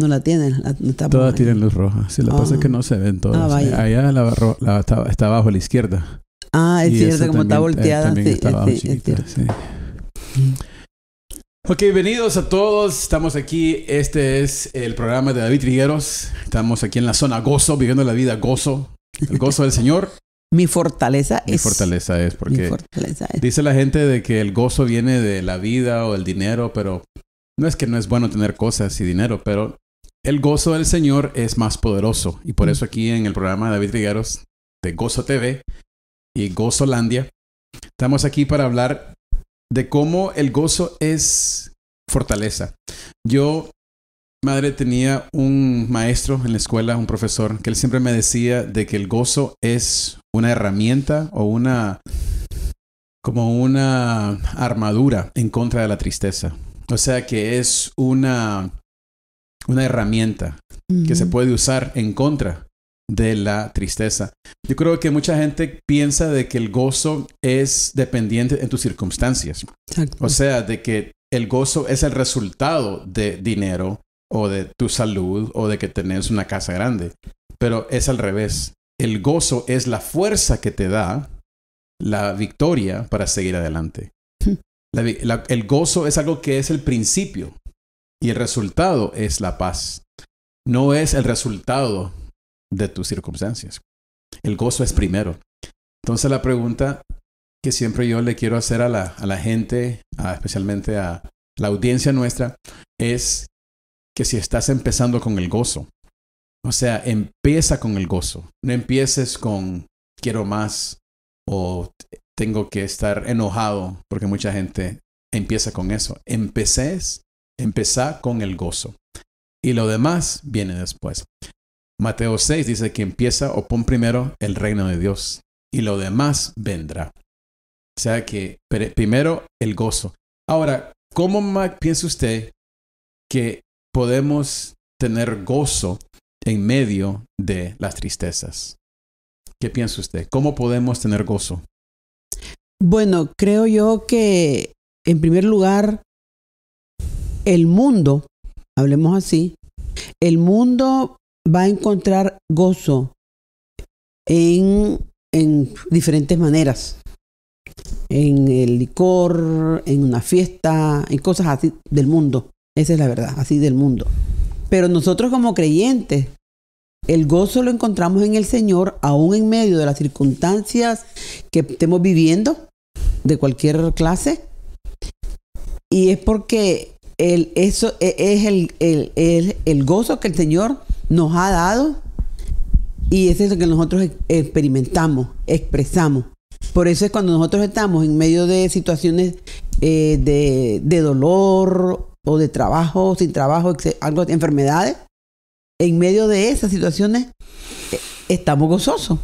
No la tienen, Todas tienen luz roja. Si lo que pasa es que ah. no se ven todas. Ah, eh, Allá está, abajo a la izquierda. Ah, es cierto, como está volteada. Sí, sí. Ok, bienvenidos a todos. Estamos aquí. Este es el programa de David Trigueros. Estamos aquí en la zona gozo, viviendo la vida gozo. El gozo del Señor. Mi fortaleza es. Mi fortaleza es, porque dice la gente de que el gozo viene de la vida o el dinero, pero no es que no es bueno tener cosas y dinero, pero el gozo del Señor es más poderoso. Y por eso aquí en el programa David Rigaros de Gozo TV y Gozolandia, estamos aquí para hablar de cómo el gozo es fortaleza. Yo, madre, tenía un maestro en la escuela, un profesor, que él siempre me decía de que el gozo es una herramienta o una como una armadura en contra de la tristeza. O sea que es una una herramienta que se puede usar en contra de la tristeza. Yo creo que mucha gente piensa de que el gozo es dependiente en tus circunstancias. O sea, de que el gozo es el resultado de dinero o de tu salud o de que tenés una casa grande. Pero es al revés. El gozo es la fuerza que te da la victoria para seguir adelante. el gozo es algo que es el principio y el resultado es la paz. No es el resultado de tus circunstancias. El gozo es primero. Entonces la pregunta que siempre yo le quiero hacer a la, gente, especialmente a la audiencia nuestra, es que si estás empezando con el gozo, o sea, empieza con el gozo, no empieces con quiero más o tengo que estar enojado, porque mucha gente empieza con eso. Empeces Empezá con el gozo. Y lo demás viene después. Mateo 6 dice que empieza o pon primero el reino de Dios y lo demás vendrá. O sea que primero el gozo. Ahora, ¿cómo piensa usted que podemos tener gozo en medio de las tristezas? ¿Qué piensa usted? ¿Cómo podemos tener gozo? Bueno, creo yo que en primer lugar el mundo, hablemos así, el mundo va a encontrar gozo en, diferentes maneras. En el licor, en una fiesta, en cosas así del mundo. Esa es la verdad, así del mundo. Pero nosotros como creyentes, el gozo lo encontramos en el Señor, aún en medio de las circunstancias que estemos viviendo, de cualquier clase. Y es porque eso e, es el, gozo que el Señor nos ha dado y es eso que nosotros experimentamos, expresamos. Por eso es cuando nosotros estamos en medio de situaciones eh, de, dolor o de trabajo, sin trabajo, algo enfermedades, en medio de esas situaciones e, estamos gozosos.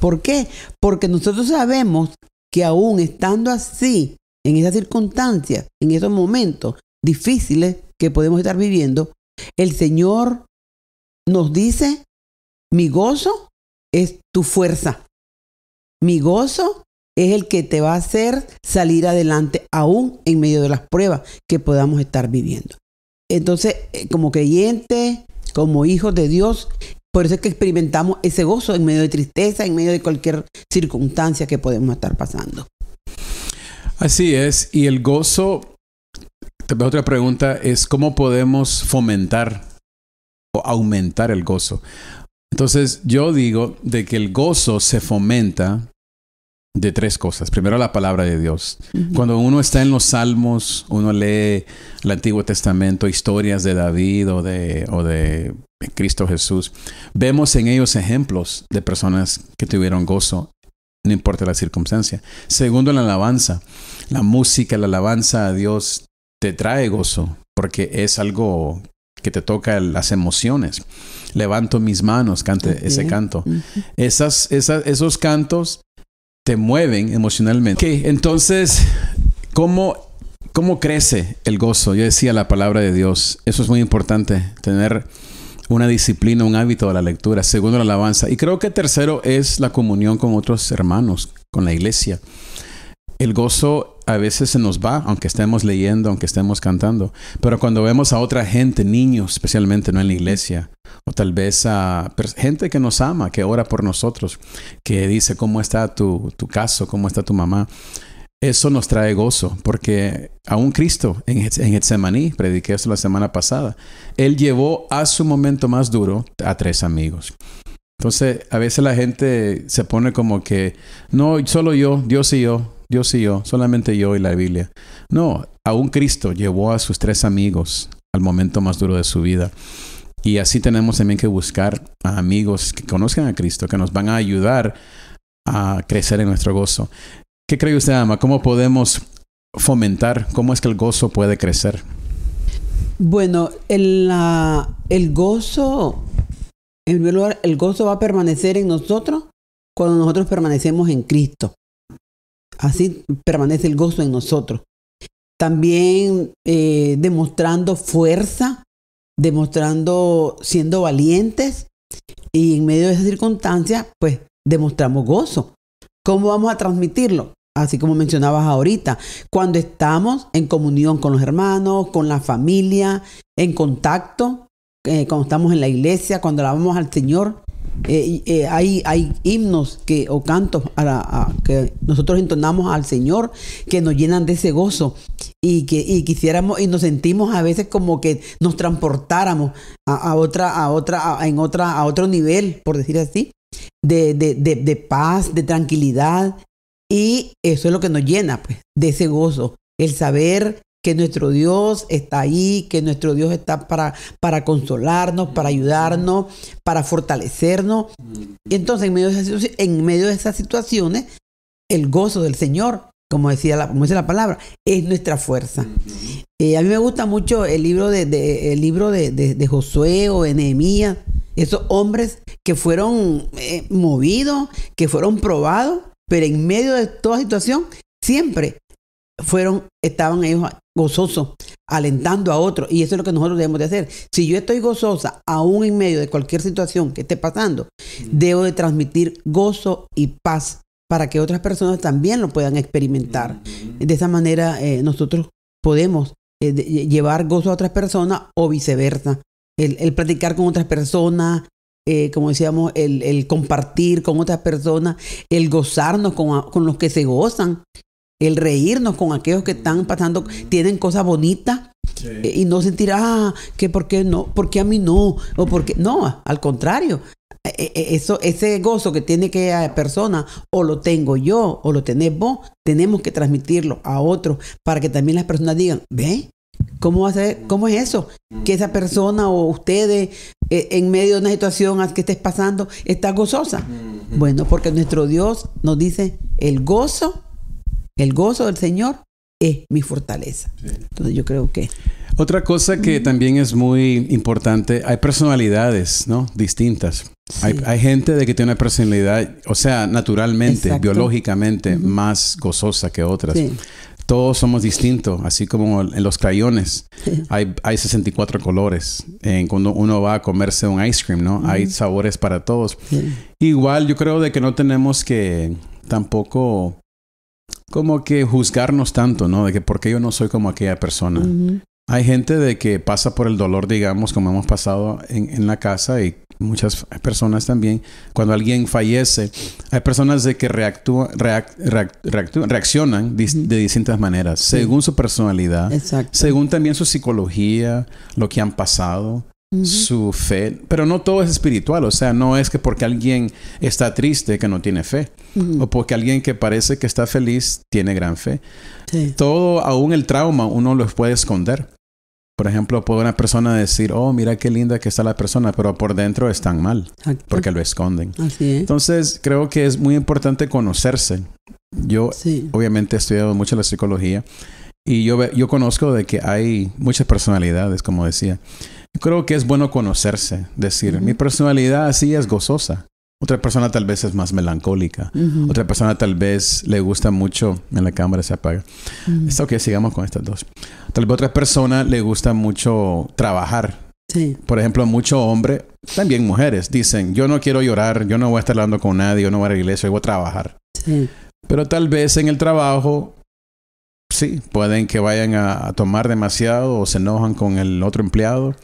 ¿Por qué? Porque nosotros sabemos que aún estando así, en esas circunstancias, en esos momentos, difíciles que podemos estar viviendo, el Señor nos dice, mi gozo es tu fuerza. Mi gozo es el que te va a hacer salir adelante aún en medio de las pruebas que podamos estar viviendo. Entonces, eh, como creyente como hijos de Dios, por eso es que experimentamos ese gozo en medio de tristeza, en medio de cualquier circunstancia que podemos estar pasando. Así es, y el gozo otra pregunta es cómo podemos fomentar o aumentar el gozo. Entonces yo digo de que el gozo se fomenta de tres cosas. Primero la palabra de Dios. Cuando uno está en los salmos, uno lee el Antiguo Testamento, historias de David o o de Cristo Jesús, vemos en ellos ejemplos de personas que tuvieron gozo, no importa la circunstancia. Segundo, la alabanza. La música, la alabanza a Dios te trae gozo, porque es algo que te toca las emociones. Levanto mis manos, cante ese canto. Esas, esas, esos cantos te mueven emocionalmente. entonces, ¿cómo, ¿cómo crece el gozo? Yo decía la palabra de Dios. Eso es muy importante, tener una disciplina, un hábito de la lectura. Segundo, la alabanza. Y creo que tercero es la comunión con otros hermanos, con la iglesia el gozo a veces se nos va, aunque estemos leyendo, aunque estemos cantando. Pero cuando vemos a otra gente, niños especialmente, no en la iglesia, o tal vez a gente que nos ama, que ora por nosotros, que dice cómo está tu, tu caso, cómo está tu mamá, eso nos trae gozo, porque aún Cristo en, en Getsemaní, prediqué eso la semana pasada, Él llevó a su momento más duro a tres amigos. Entonces, a veces la gente se pone como que, no, solo yo, Dios y yo, Dios y yo, solamente yo y la Biblia. No, aún Cristo llevó a sus tres amigos al momento más duro de su vida. Y así tenemos también que buscar a amigos que conozcan a Cristo, que nos van a ayudar a crecer en nuestro gozo. ¿Qué cree usted, Ama? ¿Cómo podemos fomentar? ¿Cómo es que el gozo puede crecer? Bueno, el, el gozo, el gozo va a permanecer en nosotros cuando nosotros permanecemos en Cristo. Así permanece el gozo en nosotros. También eh, demostrando fuerza, demostrando siendo valientes y en medio de esas circunstancias, pues demostramos gozo. ¿Cómo vamos a transmitirlo? Así como mencionabas ahorita, cuando estamos en comunión con los hermanos, con la familia, en contacto, eh, cuando estamos en la iglesia, cuando alabamos al Señor, eh, eh, hay, himnos que, o cantos que nosotros entonamos al Señor que nos llenan de ese gozo y que quisiéramos y nos sentimos a veces como que nos transportáramos a, otra a otra en otra a otro nivel por decir así de, de, paz de tranquilidad y eso es lo que nos llena pues de ese gozo el saber que nuestro Dios está ahí, que nuestro Dios está para, para consolarnos, para ayudarnos, para fortalecernos. entonces en medio, de esas, en medio de situaciones, el gozo del Señor, como, decía la, como dice la palabra, es nuestra fuerza. Eh, a mí me gusta mucho el libro de, libro de, Josué o de Nehemías, esos hombres que fueron eh, movidos, que fueron probados, pero en medio de toda situación, siempre fueron, estaban ellos gozoso, alentando a otros. Y eso es lo que nosotros debemos de hacer. Si yo estoy gozosa, aún en medio de cualquier situación que esté pasando, mm. debo de transmitir gozo y paz para que otras personas también lo puedan experimentar. Mm. De esa manera eh, nosotros podemos eh, llevar gozo a otras personas o viceversa. El, platicar con otras personas, eh, como decíamos, el, el, compartir con otras personas, el gozarnos con, con los que se gozan, el reírnos con aquellos que están pasando, tienen cosas bonitas. Eh, y no sentir, ah, que por qué no, por qué a mí no, o porque no, al contrario, eh, eh, eso, ese gozo que tiene aquella persona, o lo tengo yo, o lo tenés vos, tenemos que transmitirlo a otros para que también las personas digan, ve, ¿cómo, cómo es eso? Que esa persona o ustedes en medio de una situación que estés pasando está gozosa. Bueno, porque nuestro Dios nos dice, el gozo el gozo del Señor es mi fortaleza. Entonces yo creo que... Otra cosa que también es muy importante, hay personalidades, ¿no? Distintas. Hay, gente de que tiene una personalidad, o sea, naturalmente, biológicamente, más gozosa que otras. Todos somos distintos, así como en los crayones. hay, 64 colores. cuando uno va a comerse un ice cream, ¿no? Hay sabores para todos. Igual yo creo de que no tenemos que tampoco como que juzgarnos tanto, ¿no? De que porque yo no soy como aquella persona. Hay gente de que pasa por el dolor, digamos, como hemos pasado en, la casa y muchas personas también. Cuando alguien fallece, hay personas de que reaccionan de, distintas maneras, según su personalidad, según también su psicología, lo que han pasado su fe, pero no todo es espiritual, o sea, no es que porque alguien está triste que no tiene fe, o porque alguien que parece que está feliz tiene gran fe. Todo, aún el trauma, uno lo puede esconder. Por ejemplo, puede una persona decir, oh, mira qué linda que está la persona, pero por dentro están mal, porque lo esconden. Entonces, creo que es muy importante conocerse. Yo, obviamente, he estudiado mucho la psicología y yo, yo conozco de que hay muchas personalidades, como decía. Creo que es bueno conocerse, decir, mi personalidad así es gozosa. Otra persona tal vez es más melancólica. Otra persona tal vez le gusta mucho. En la cámara se apaga. ok, sigamos con estas dos. Tal vez otra persona le gusta mucho trabajar. Sí. Por ejemplo, muchos hombres, también mujeres, dicen: Yo no quiero llorar, yo no voy a estar hablando con nadie, yo no voy a la iglesia, yo voy a trabajar. Sí. Pero tal vez en el trabajo sí, pueden que vayan a, tomar demasiado o se enojan con el otro empleado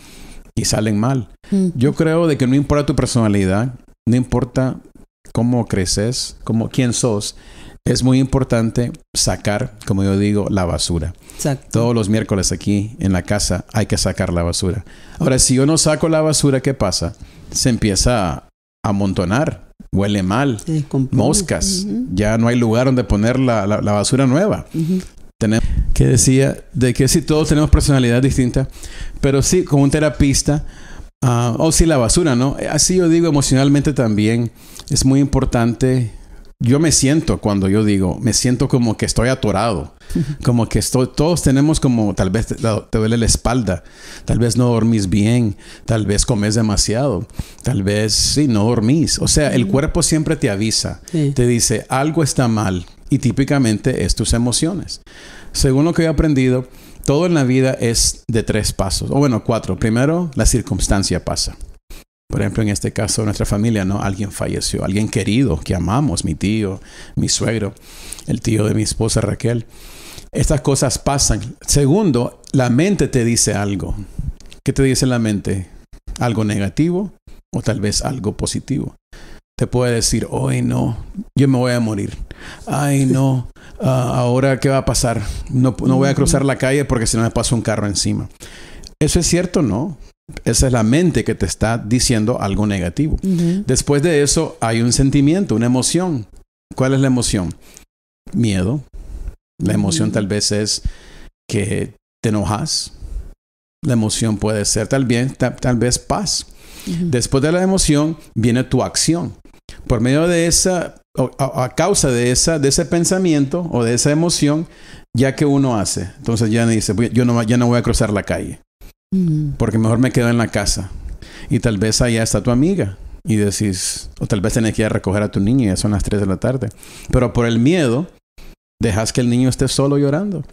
y salen mal. Yo creo de que no importa tu personalidad, no importa cómo creces, cómo, quién sos, es muy importante sacar, como yo digo, la basura. Todos los miércoles aquí en la casa hay que sacar la basura. Ahora, si yo no saco la basura, ¿qué pasa? Se empieza a amontonar, huele mal, moscas, ya no hay lugar donde poner la, basura nueva que decía de que si todos tenemos personalidad distinta, pero sí, como un terapista, ah, o si la basura, ¿no? Así yo digo emocionalmente también, es muy importante. Yo me siento cuando yo digo, me siento como que estoy atorado, como que estoy, todos tenemos como tal vez te duele la espalda, tal vez no dormís bien, tal vez comes demasiado, tal vez sí, no dormís. O sea, el cuerpo siempre te avisa, te dice, algo está mal, y típicamente es tus emociones. Según lo que he aprendido, todo en la vida es de tres pasos, o bueno, cuatro. Primero, la circunstancia pasa. Por ejemplo, en este caso, nuestra familia, ¿no? Alguien falleció, alguien querido que amamos, mi tío, mi suegro, el tío de mi esposa Raquel. Estas cosas pasan. Segundo, la mente te dice algo. ¿Qué te dice la mente? Algo negativo o tal vez algo positivo te puede decir, hoy no, yo me voy a morir. Ay, no, ah, ahora qué va a pasar. No, voy a cruzar la calle porque si no me pasa un carro encima. ¿Eso es cierto? No. Esa es la mente que te está diciendo algo negativo. Después de eso hay un sentimiento, una emoción. ¿Cuál es la emoción? Miedo. La emoción tal vez es que te enojas. La emoción puede ser tal, tal, vez paz. Después de la emoción viene tu acción. Por medio de esa, a causa de, esa, de ese pensamiento o de esa emoción, ya que uno hace. Entonces ya dice, yo no, ya no voy a cruzar la calle, mm. porque mejor me quedo en la casa. Y tal vez allá está tu amiga y decís, o tal vez tenés que ir a recoger a tu niño, y ya son las 3 de la tarde. Pero por el miedo, dejas que el niño esté solo llorando.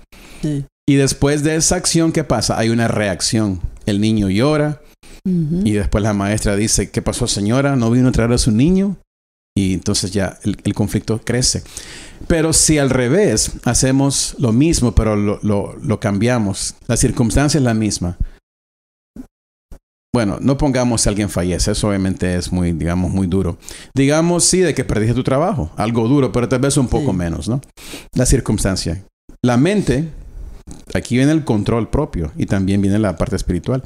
Y después de esa acción, ¿qué pasa? Hay una reacción. El niño llora, y después la maestra dice, ¿qué pasó señora? ¿No vino a traer a su niño? Y entonces ya el, conflicto crece. Pero si al revés hacemos lo mismo, pero lo, lo, cambiamos, la circunstancia es la misma, bueno, no pongamos si alguien fallece, eso obviamente es muy, digamos, muy duro. Digamos sí de que perdiste tu trabajo, algo duro, pero tal vez un poco menos, ¿no? La circunstancia. La mente, aquí viene el control propio y también viene la parte espiritual.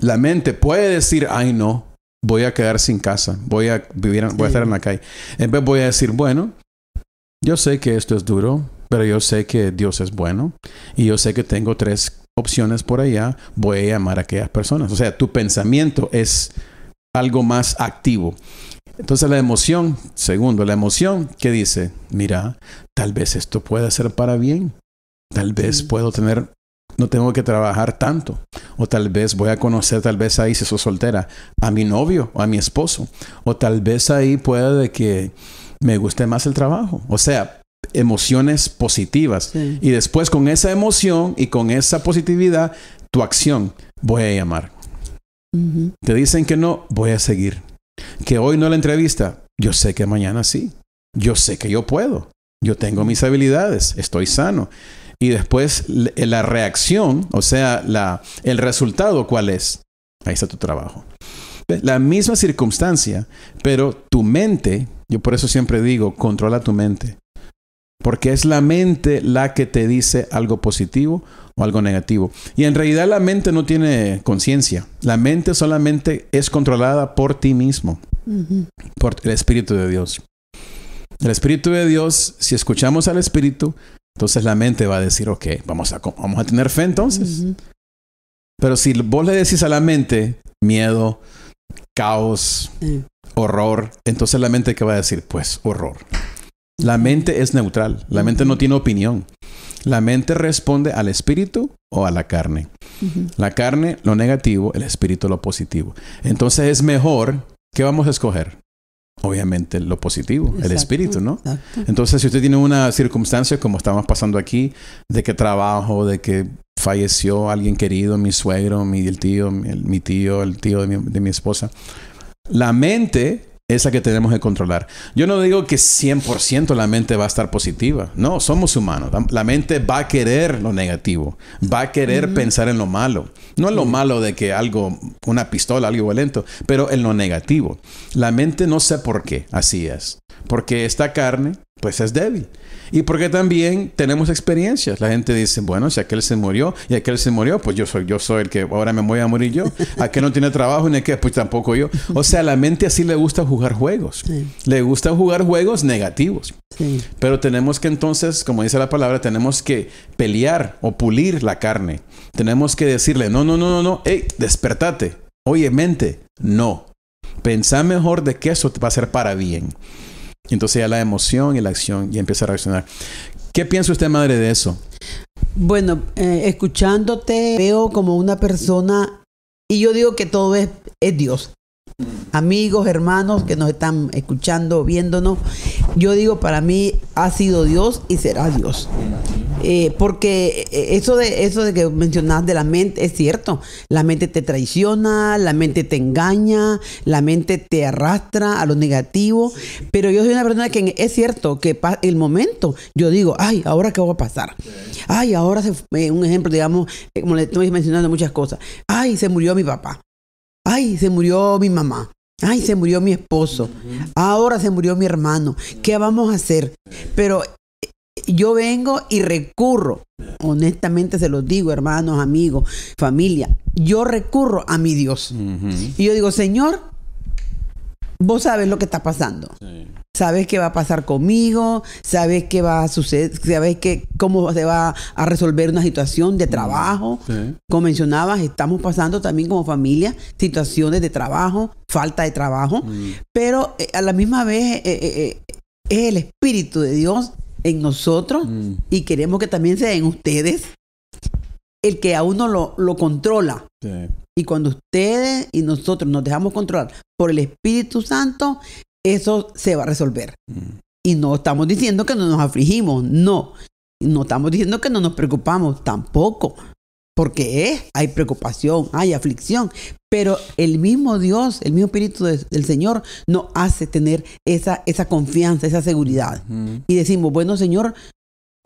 La mente puede decir, ay no, voy a quedar sin casa, voy a vivir, voy a estar en la calle. En vez voy a decir, bueno, yo sé que esto es duro, pero yo sé que Dios es bueno y yo sé que tengo tres opciones por allá, voy a llamar a aquellas personas. O sea, tu pensamiento es algo más activo. Entonces la emoción, segundo, la emoción que dice, mira, tal vez esto pueda ser para bien, tal vez puedo tener no tengo que trabajar tanto. O tal vez voy a conocer, tal vez ahí, si soy soltera, a mi novio o a mi esposo. O tal vez ahí de que me guste más el trabajo. O sea, emociones positivas. Y después con esa emoción y con esa positividad, tu acción, voy a llamar. Te dicen que no, voy a seguir. Que hoy no la entrevista, yo sé que mañana sí. Yo sé que yo puedo. Yo tengo mis habilidades, estoy sano y después eh, la reacción, o sea, la, el resultado, ¿cuál es? Ahí está tu trabajo. La misma circunstancia, pero tu mente, yo por eso siempre digo, controla tu mente. Porque es la mente la que te dice algo positivo o algo negativo. Y en realidad la mente no tiene conciencia. La mente solamente es controlada por ti mismo, por el Espíritu de Dios. El Espíritu de Dios, si escuchamos al Espíritu, entonces la mente va a decir, ok, vamos a, vamos a tener fe entonces. Pero si vos le decís a la mente miedo, caos, horror, entonces la mente qué va a decir, pues horror. La mente es neutral, la mente no tiene opinión. La mente responde al espíritu o a la carne. La carne lo negativo, el espíritu lo positivo. Entonces es mejor, ¿qué vamos a escoger? obviamente lo positivo, el espíritu, ¿no? Entonces, si usted tiene una circunstancia como estamos pasando aquí, de que trabajo, de que falleció alguien querido, mi suegro, mi tío, mi, tío, el tío de mi, de mi esposa, la mente esa que tenemos que controlar. Yo no digo que 100% la mente va a estar positiva. No, somos humanos. La mente va a querer lo negativo. Va a querer pensar en lo malo. No en lo malo de que algo, una pistola, algo violento, pero en lo negativo. La mente no sé por qué así es. Porque esta carne pues es débil. Y porque también tenemos experiencias. La gente dice, bueno, si aquel se murió y aquel se murió, pues yo soy, yo soy el que ahora me voy a morir yo. Aquel no tiene trabajo ni que pues tampoco yo. O sea, la mente así le gusta jugar juegos. Le gusta jugar juegos negativos. Pero tenemos que entonces, como dice la palabra, tenemos que pelear o pulir la carne. Tenemos que decirle, no, no, no, no, no, hey, despertate. Oye, mente, no. Pensá mejor de que eso te va a ser para bien. Entonces ya la emoción y la acción y empieza a reaccionar. ¿Qué piensa usted, madre, de eso? Bueno, eh, escuchándote veo como una persona, y yo digo que todo es, es Dios. Amigos, hermanos que nos están escuchando, viéndonos, yo digo para mí ha sido Dios y será Dios. Eh, porque eh, eso de, eso de que mencionabas de la mente es cierto. La mente te traiciona, la mente te engaña, la mente te arrastra a lo negativo. Pero yo soy una persona que es cierto que el momento yo digo, ay, ahora qué va a pasar. Ay, ahora se, eh, un ejemplo, digamos, como le estoy mencionando muchas cosas. Ay, se murió mi papá. Ay, se murió mi mamá. Ay, se murió mi esposo. Ahora se murió mi hermano. ¿Qué vamos a hacer? Pero yo vengo y recurro, honestamente se los digo, hermanos, amigos, familia, yo recurro a mi Dios. Y yo digo, Señor, vos sabes lo que está pasando. Sabes qué va a pasar conmigo, sabes qué va a suceder, sabes cómo se va a resolver una situación de trabajo. Como mencionabas, estamos pasando también como familia situaciones de trabajo, falta de trabajo, mm. pero eh, a la misma vez eh, eh, es el Espíritu de Dios en nosotros mm. y queremos que también sea en ustedes el que a uno lo, lo controla. Y cuando ustedes y nosotros nos dejamos controlar por el Espíritu Santo, eso se va a resolver. Mm. Y no estamos diciendo que no nos afligimos, no. No estamos diciendo que no nos preocupamos, tampoco porque hay preocupación, hay aflicción, pero el mismo Dios, el mismo Espíritu del Señor nos hace tener esa, esa confianza, esa seguridad. Y decimos, bueno Señor,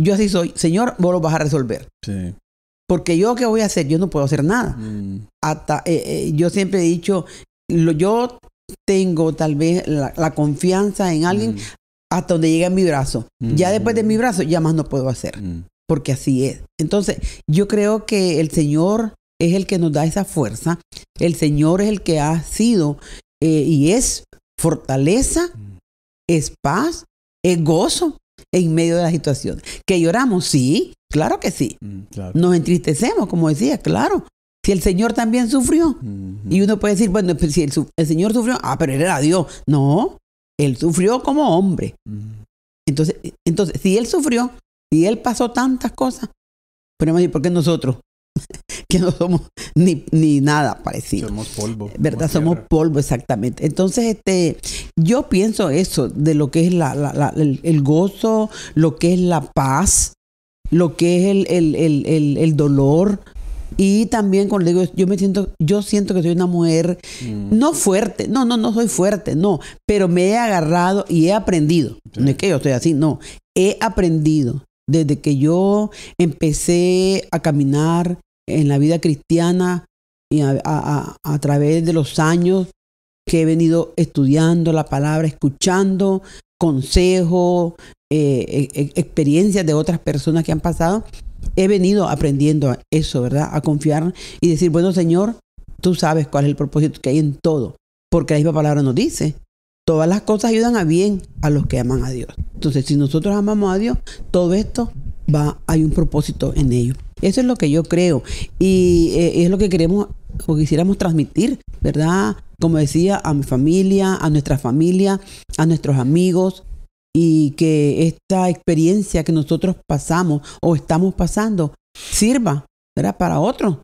yo así soy, Señor, vos lo vas a resolver. Porque yo qué voy a hacer, yo no puedo hacer nada. Mm. Eh, eh, yo siempre he dicho, yo tengo tal vez la, confianza en alguien mm. hasta donde llega mi brazo. Ya después de mm. mi brazo, ya más no puedo hacer porque así es. Entonces, yo creo que el Señor es el que nos da esa fuerza, el Señor es el que ha sido eh, y es fortaleza, mm. es paz, es gozo en medio de la situación. ¿Que lloramos? Sí, claro que sí. Mm, nos entristecemos, como decía, claro. Si el Señor también sufrió. Mm-hmm. Y uno puede decir, bueno, pues, si el, Señor sufrió, ah, pero él era Dios. No, Él sufrió como hombre. Mm-hmm. Entonces, entonces, si Él sufrió, y él pasó tantas cosas, pero dice, por qué nosotros? que no somos ni, ni, nada parecido. Somos polvo. Eh, ¿Verdad? Somos, polvo, exactamente. Entonces, este, yo pienso eso, de lo que es la, el, gozo, lo que es la paz, lo que es el, el, el dolor. Y también, cuando digo, yo me siento, yo siento que soy una mujer mm. no fuerte, no, no, no soy fuerte, no, pero me he agarrado y he aprendido. No es que yo estoy así, no, he aprendido desde que yo empecé a caminar en la vida cristiana y a, través de los años que he venido estudiando la palabra, escuchando consejos, eh, e, e, experiencias de otras personas que han pasado, he venido aprendiendo eso, ¿verdad? A confiar y decir, bueno, Señor, tú sabes cuál es el propósito que hay en todo, porque la misma palabra nos dice todas las cosas ayudan a bien a los que aman a Dios. Entonces, si nosotros amamos a Dios, todo esto va, hay un propósito en ello. Eso es lo que yo creo y eh, es lo que queremos o quisiéramos transmitir, ¿verdad? Como decía, a mi familia, a nuestra familia, a nuestros amigos y que esta experiencia que nosotros pasamos o estamos pasando sirva, ¿verdad? Para otros.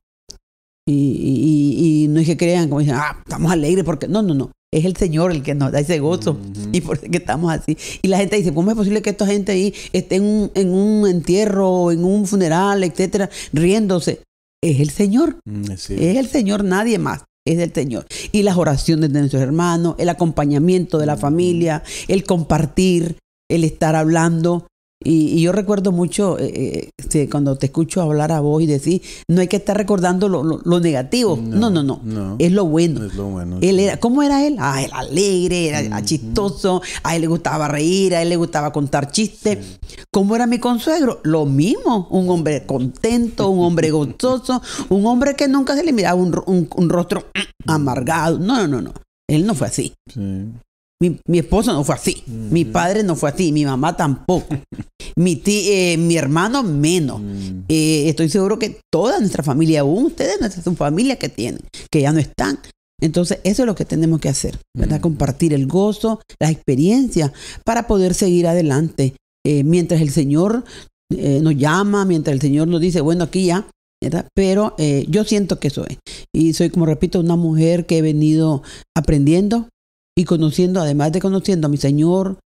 Y, y no es que crean como dicen, ah, estamos alegres porque no, no, no es el Señor el que nos da ese gozo y por eso que estamos así. Y la gente dice, ¿cómo es posible que esta gente ahí esté en un, entierro, en un funeral, etcétera, riéndose? Es el Señor, mm, es. el Señor, nadie más es el Señor. Y las oraciones de nuestros hermanos, el acompañamiento de la familia, el compartir, el estar hablando, y, yo recuerdo mucho eh, eh, este, cuando te escucho hablar a vos y decir, no hay que estar recordando lo, lo, negativo. No no, no, Es lo bueno. Es lo bueno. Él era, ¿Cómo era él? Ah, era alegre, era, chistoso, a él le gustaba reír, a él le gustaba contar chistes. ¿Cómo era mi consuegro? Lo mismo, un hombre contento, un hombre gozoso, un hombre que nunca se le miraba un, rostro amargado. No, no, no, no. Él no fue así. Sí. Mi, mi esposo no fue así, mi padre no fue así, mi mamá tampoco, mi, eh, mi hermano menos. Mm. Eh, estoy seguro que toda nuestra familia, aún ustedes, nuestra familia que tienen, que ya no están. Entonces, eso es lo que tenemos que hacer, ¿verdad? Mm. Compartir el gozo, las experiencias, para poder seguir adelante. Eh, mientras el Señor nos llama, mientras el Señor nos dice, bueno, aquí ya, Pero yo siento que soy. Y soy, como repito, una mujer que he venido aprendiendo, y conociendo, además de conociendo a mi Señor,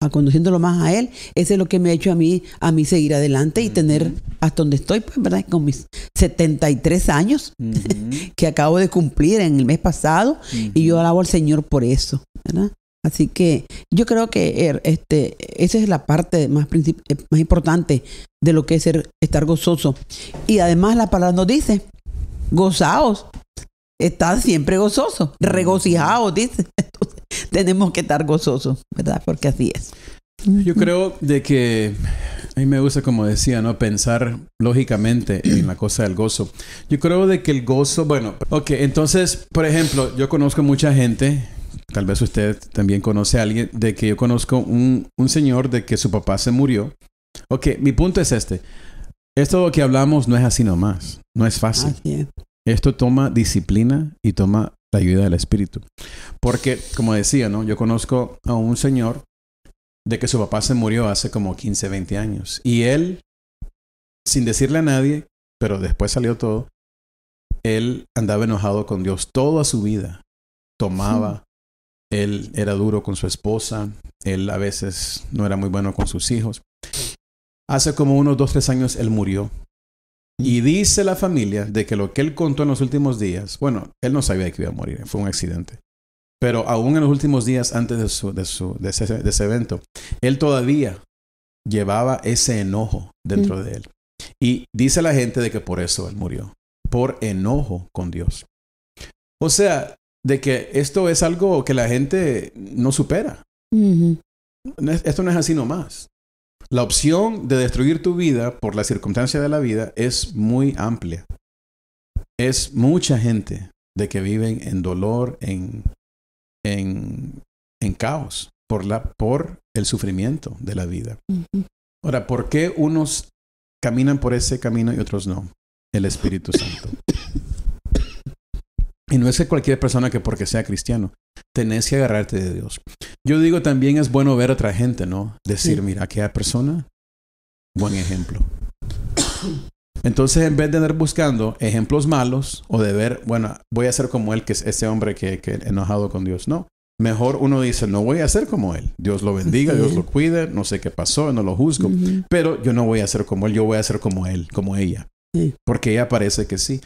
a conociéndolo más a Él, ese es lo que me ha hecho a mí, a mí seguir adelante y tener hasta donde estoy, pues, ¿verdad? Con mis 73 años que acabo de cumplir en el mes pasado y yo alabo al Señor por eso, ¿verdad? Así que yo creo que er, este, esa es la parte más, eh, más importante de lo que es ser, estar gozoso. Y además la palabra nos dice, gozaos está siempre gozoso, mm. regocijado, dice. Entonces, tenemos que estar gozosos, ¿verdad? Porque así es. Yo creo de que a mí me gusta, como decía, ¿no? Pensar lógicamente en la cosa del gozo. Yo creo de que el gozo, bueno, ok, entonces, por ejemplo, yo conozco mucha gente, tal vez usted también conoce a alguien, de que yo conozco un, un señor de que su papá se murió. Ok, mi punto es este. Esto que hablamos no es así nomás, no es fácil. Esto toma disciplina y toma la ayuda del Espíritu. Porque, como decía, ¿no? Yo conozco a un señor de que su papá se murió hace como 15, 20 años. Y él, sin decirle a nadie, pero después salió todo, él andaba enojado con Dios toda su vida. Tomaba, él era duro con su esposa, él a veces no era muy bueno con sus hijos. Hace como unos 2, 3 años él murió y dice la familia de que lo que él contó en los últimos días, bueno, él no sabía que iba a morir, fue un accidente. Pero aún en los últimos días antes de, ese, evento, él todavía llevaba ese enojo dentro mm. de él. Y dice la gente de que por eso él murió, por enojo con Dios. O sea, de que esto es algo que la gente no supera. Esto no es así nomás la opción de destruir tu vida por la circunstancia de la vida es muy amplia. Es mucha gente de que viven en dolor, en, en, en caos, por, la, por el sufrimiento de la vida. Ahora, ¿por qué unos caminan por ese camino y otros no? El Espíritu Santo. Y no es que cualquier persona que porque sea cristiano, tenés que agarrarte de Dios. Yo digo también es bueno ver a otra gente, ¿no? Decir, mira, aquella persona, buen ejemplo. Entonces, en vez de andar buscando ejemplos malos o de ver, bueno, voy a ser como él, que es ese hombre que, que enojado con Dios, no. Mejor uno dice, no voy a ser como él. Dios lo bendiga, Dios lo cuide, no sé qué pasó, no lo juzgo, pero yo no voy a ser como él, yo voy a ser como él, como ella. Porque ella parece que sí.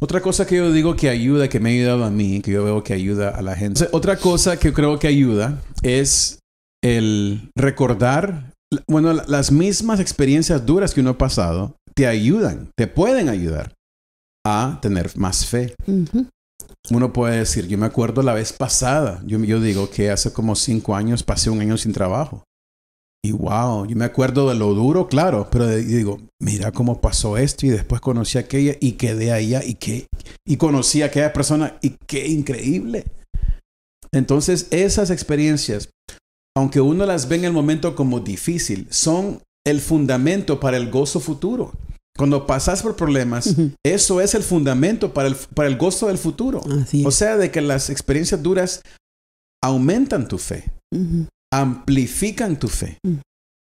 Otra cosa que yo digo que ayuda, que me ha ayudado a mí, que yo veo que ayuda a la gente. Otra cosa que creo que ayuda es el recordar, bueno, las mismas experiencias duras que uno ha pasado te ayudan, te pueden ayudar a tener más fe. Uno puede decir, yo me acuerdo la vez pasada, yo digo que hace como cinco años pasé un año sin trabajo. Y wow, yo me acuerdo de lo duro, claro, pero digo, mira cómo pasó esto y después conocí a aquella y quedé ahí y que y conocí a aquella persona y qué increíble. Entonces, esas experiencias, aunque uno las ve en el momento como difícil, son el fundamento para el gozo futuro. Cuando pasas por problemas, eso es el fundamento para el, para el gozo del futuro. o sea, de que las experiencias duras aumentan tu fe amplifican tu fe. Mm.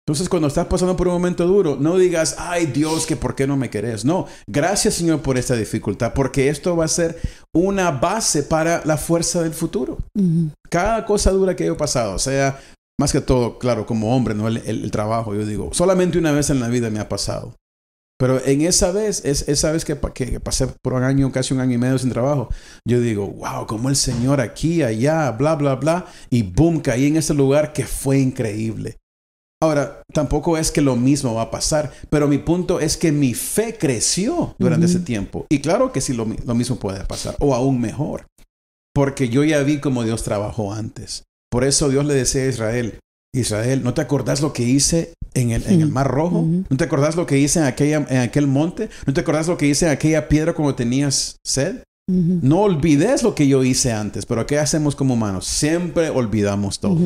Entonces, cuando estás pasando por un momento duro, no digas, ay Dios, que por qué no me querés. No, gracias Señor por esta dificultad, porque esto va a ser una base para la fuerza del futuro. Mm-hmm. Cada cosa dura que haya pasado, o sea más que todo, claro, como hombre, no el, trabajo, yo digo, solamente una vez en la vida me ha pasado. Pero en esa vez, esa vez que, pasé por un año, casi un año y medio sin trabajo, yo digo, wow, como el Señor aquí, allá, bla, bla, bla, y boom, caí en ese lugar que fue increíble. Ahora, tampoco es que lo mismo va a pasar, pero mi punto es que mi fe creció durante ese tiempo. Y claro que sí, lo, lo mismo puede pasar, o aún mejor, porque yo ya vi cómo Dios trabajó antes. Por eso Dios le decía a Israel, Israel, ¿no te acordás lo que hice en el, en el Mar Rojo. ¿No te acordás lo que hice en, en aquel monte? ¿No te acordás lo que hice en aquella piedra cuando tenías sed? No olvides lo que yo hice antes, pero ¿qué hacemos como humanos? Siempre olvidamos todo.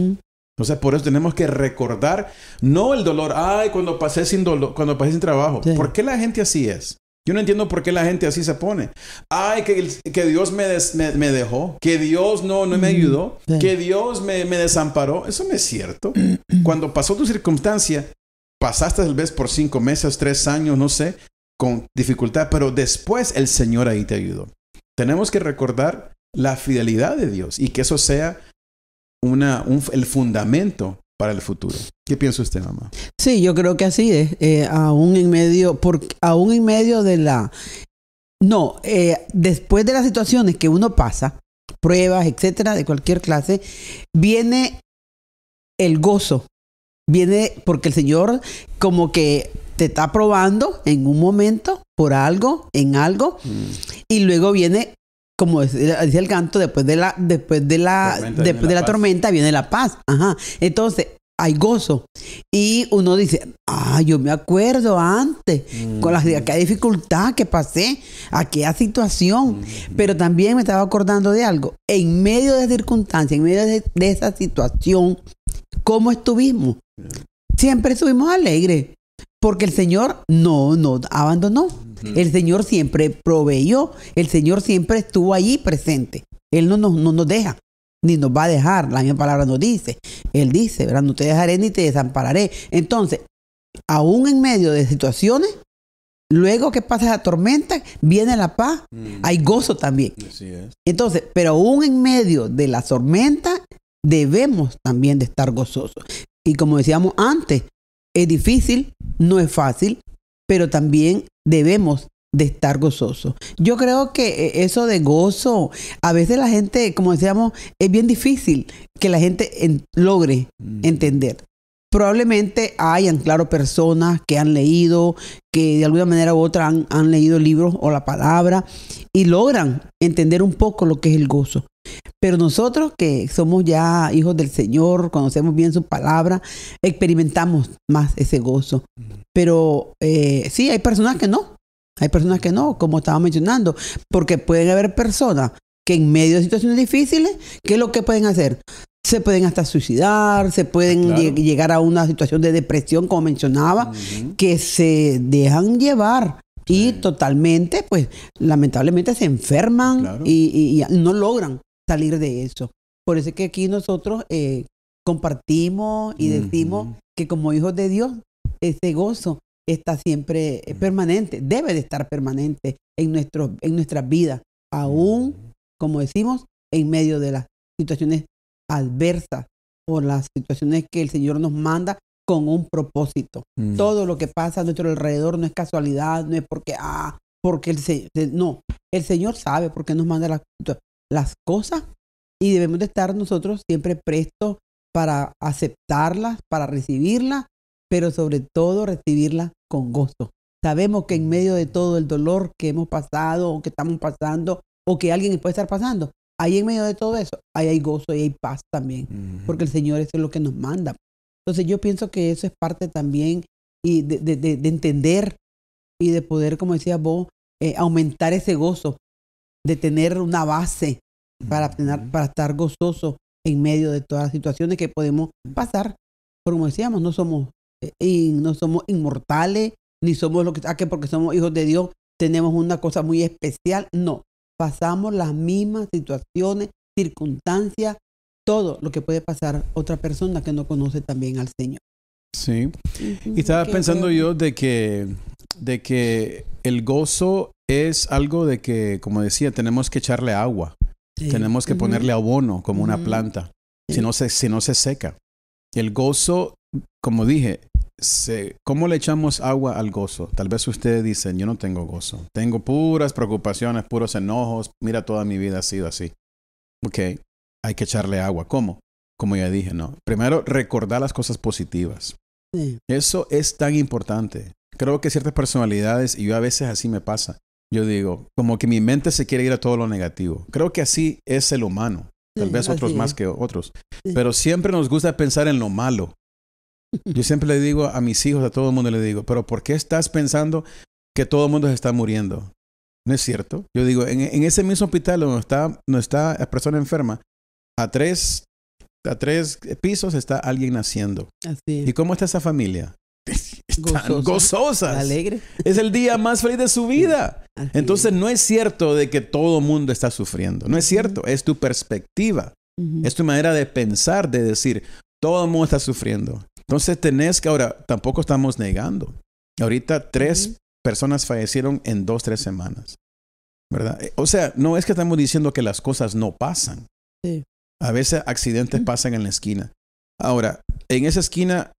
sea por eso tenemos que recordar, no el dolor, ay, cuando pasé sin dolor, cuando pasé sin trabajo. ¿Por qué la gente así es? Yo no entiendo por qué la gente así se pone. Ay, que, que Dios me, me, dejó, que Dios no, no me ayudó, que Dios me, me, desamparó. Eso no es cierto. Cuando pasó tu circunstancia, pasaste tal vez por cinco meses, tres años, no sé, con dificultad, pero después el Señor ahí te ayudó. Tenemos que recordar la fidelidad de Dios y que eso sea una, el fundamento para el futuro. ¿Qué piensa usted, mamá? Sí, yo creo que así es. Eh, aún en medio, aún medio de la... No, eh, después de las situaciones que uno pasa, pruebas, etcétera, de cualquier clase, viene el gozo Viene porque el Señor como que te está probando en un momento, por algo, en algo, y luego viene como eh, dice el canto, después de la, después de la, tormenta, de la, tormenta viene la paz. Ajá. Entonces, hay gozo. Y uno dice, ah, yo me acuerdo antes, con la, dificultad que pasé, aquella situación. Pero también me estaba acordando de algo. En medio de circunstancias, en medio de esa situación, ¿Cómo estuvimos? Siempre estuvimos alegres. Porque el Señor no nos abandonó. El Señor siempre proveyó. El Señor siempre estuvo allí presente. Él no nos, no nos deja, ni nos va a dejar. La misma palabra nos dice. Él dice, No te dejaré ni te desampararé. Entonces, aún en medio de situaciones, luego que pasa la tormenta, viene la paz. Mm. Hay gozo también. Entonces, pero aún en medio de la tormenta debemos también de estar gozosos. Y como decíamos antes, es difícil, no es fácil, pero también debemos de estar gozosos. Yo creo que eh, eso de gozo, a veces la gente, como decíamos, es bien difícil que la gente logre mm. entender. Probablemente hayan, claro, personas que han leído, que de alguna manera u otra han, han leído libros o la palabra y logran entender un poco lo que es el gozo. Pero nosotros que somos ya hijos del Señor, conocemos bien su palabra, experimentamos más ese gozo. Mm. Pero eh, sí, hay personas que no. Hay personas que no, como estaba mencionando, porque pueden haber personas que en medio de situaciones difíciles, ¿qué es lo que pueden hacer? se pueden hasta suicidar, se pueden ah, llegar a una situación de depresión, como mencionaba, que se dejan llevar y totalmente, pues lamentablemente se enferman y, no logran salir de eso. Por eso es que aquí nosotros eh, compartimos y decimos que como hijos de Dios, ese gozo está siempre eh, permanente, debe de estar permanente en, nuestro, en nuestras vidas, aún, como decimos, en medio de las situaciones adversas o las situaciones que el Señor nos manda con un propósito. Mm. Todo lo que pasa a nuestro alrededor no es casualidad, no es porque, ah, porque el Señor, no, el Señor sabe por qué nos manda las las cosas y debemos de estar nosotros siempre prestos para aceptarlas, para recibirlas, pero sobre todo recibirlas con gozo. Sabemos que en medio de todo el dolor que hemos pasado o que estamos pasando o que alguien puede estar pasando, ahí en medio de todo eso, ahí hay gozo y hay paz también, porque el Señor es lo que nos manda. Entonces yo pienso que eso es parte también y de, entender y de poder, como decía vos, eh, aumentar ese gozo de tener una base para, para estar gozoso en medio de todas las situaciones que podemos pasar. como decíamos, no somos, eh, no somos inmortales, ni somos lo que, ah, que porque somos hijos de Dios tenemos una cosa muy especial. No, pasamos las mismas situaciones, circunstancias, todo lo que puede pasar otra persona que no conoce también al Señor. Sí. Y estaba pensando yo de que, de que el gozo es algo de que, como decía, tenemos que echarle agua. Tenemos que ponerle abono como una planta. Si, no se, si no se seca. El gozo, como dije, se, ¿cómo le echamos agua al gozo? Tal vez ustedes dicen, yo no tengo gozo. Tengo puras preocupaciones, puros enojos. Mira, toda mi vida ha sido así. Ok, hay que echarle agua. ¿Cómo? Como ya dije, ¿no? Primero, recordar las cosas positivas. Eso es tan importante. Creo que ciertas personalidades, y yo a veces así me pasa, yo digo, como que mi mente se quiere ir a todo lo negativo. Creo que así es el humano. Tal vez otros más que otros. Pero siempre nos gusta pensar en lo malo. Yo siempre le digo a mis hijos, a todo el mundo le digo, pero ¿por qué estás pensando que todo el mundo se está muriendo? No es cierto. Yo digo, en, ese mismo hospital donde está, nuestra la persona enferma, a tres, a pisos está alguien naciendo. ¿Y cómo está esa familia? gozosa, gozosas. Alegre. Es el día más feliz de su vida. Entonces no es cierto de que todo mundo está sufriendo. No es cierto. Es tu perspectiva. Es tu manera de pensar, de decir, todo el mundo está sufriendo. Entonces tenés que ahora, tampoco estamos negando. Ahorita tres personas fallecieron en dos, tres semanas. ¿Verdad? Eh, o sea, no es que estamos diciendo que las cosas no pasan. Sí. A veces accidentes pasan en la esquina. Ahora, en esa esquina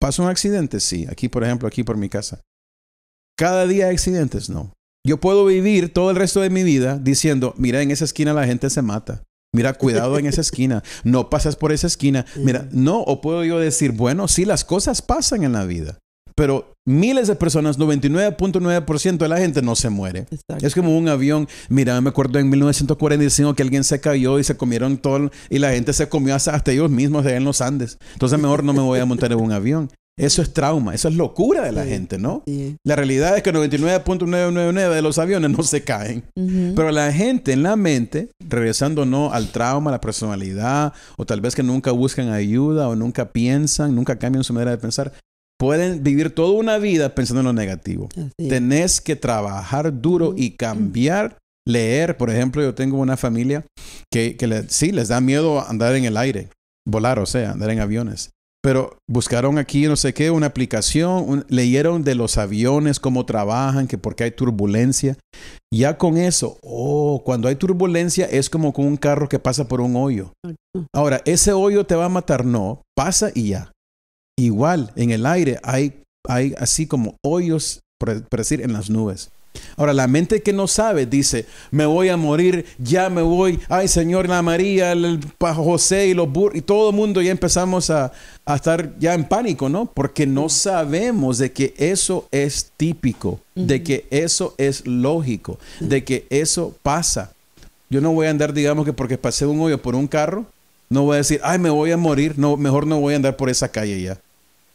¿Pasa un accidente? Sí. Aquí, por ejemplo, aquí por mi casa. Cada día hay accidentes, no. Yo puedo vivir todo el resto de mi vida diciendo, mira, en esa esquina la gente se mata. Mira, cuidado en esa esquina. No pasas por esa esquina. Mira, mm. no. O puedo yo decir, bueno, sí, las cosas pasan en la vida pero miles de personas, 99.9% de la gente no se muere. Es como un avión. Mira, me acuerdo en 1945 que alguien se cayó y se comieron todo, y la gente se comió hasta, ellos mismos en los Andes. Entonces, mejor no me voy a montar en un avión. Eso es trauma, eso es locura de la gente, ¿no? La realidad es que 99.999 de los aviones no se caen. Pero la gente en la mente, regresando no al trauma, a la personalidad, o tal vez que nunca buscan ayuda, o nunca piensan, nunca cambian su manera de pensar, pueden vivir toda una vida pensando en lo negativo. Tenés que trabajar duro y cambiar. Leer, por ejemplo, yo tengo una familia que, sí, les da miedo andar en el aire, volar, o sea, andar en aviones. Pero buscaron aquí, no sé qué, una aplicación, leyeron de los aviones, cómo trabajan, que por qué hay turbulencia. Ya con eso, oh, cuando hay turbulencia es como con un carro que pasa por un hoyo. Ahora, ese hoyo te va a matar, no, pasa y ya. Igual en el aire hay, hay así como hoyos, por, decir, en las nubes. Ahora, la mente que no sabe dice, me voy a morir, ya me voy, ay Señor, la María, el, José y los burros, y todo el mundo ya empezamos a, a, estar ya en pánico, ¿no? Porque no sabemos de que eso es típico, de que eso es lógico, de que eso pasa. Yo no voy a andar, digamos que porque pasé un hoyo por un carro, no voy a decir, ay, me voy a morir, no, mejor no voy a andar por esa calle ya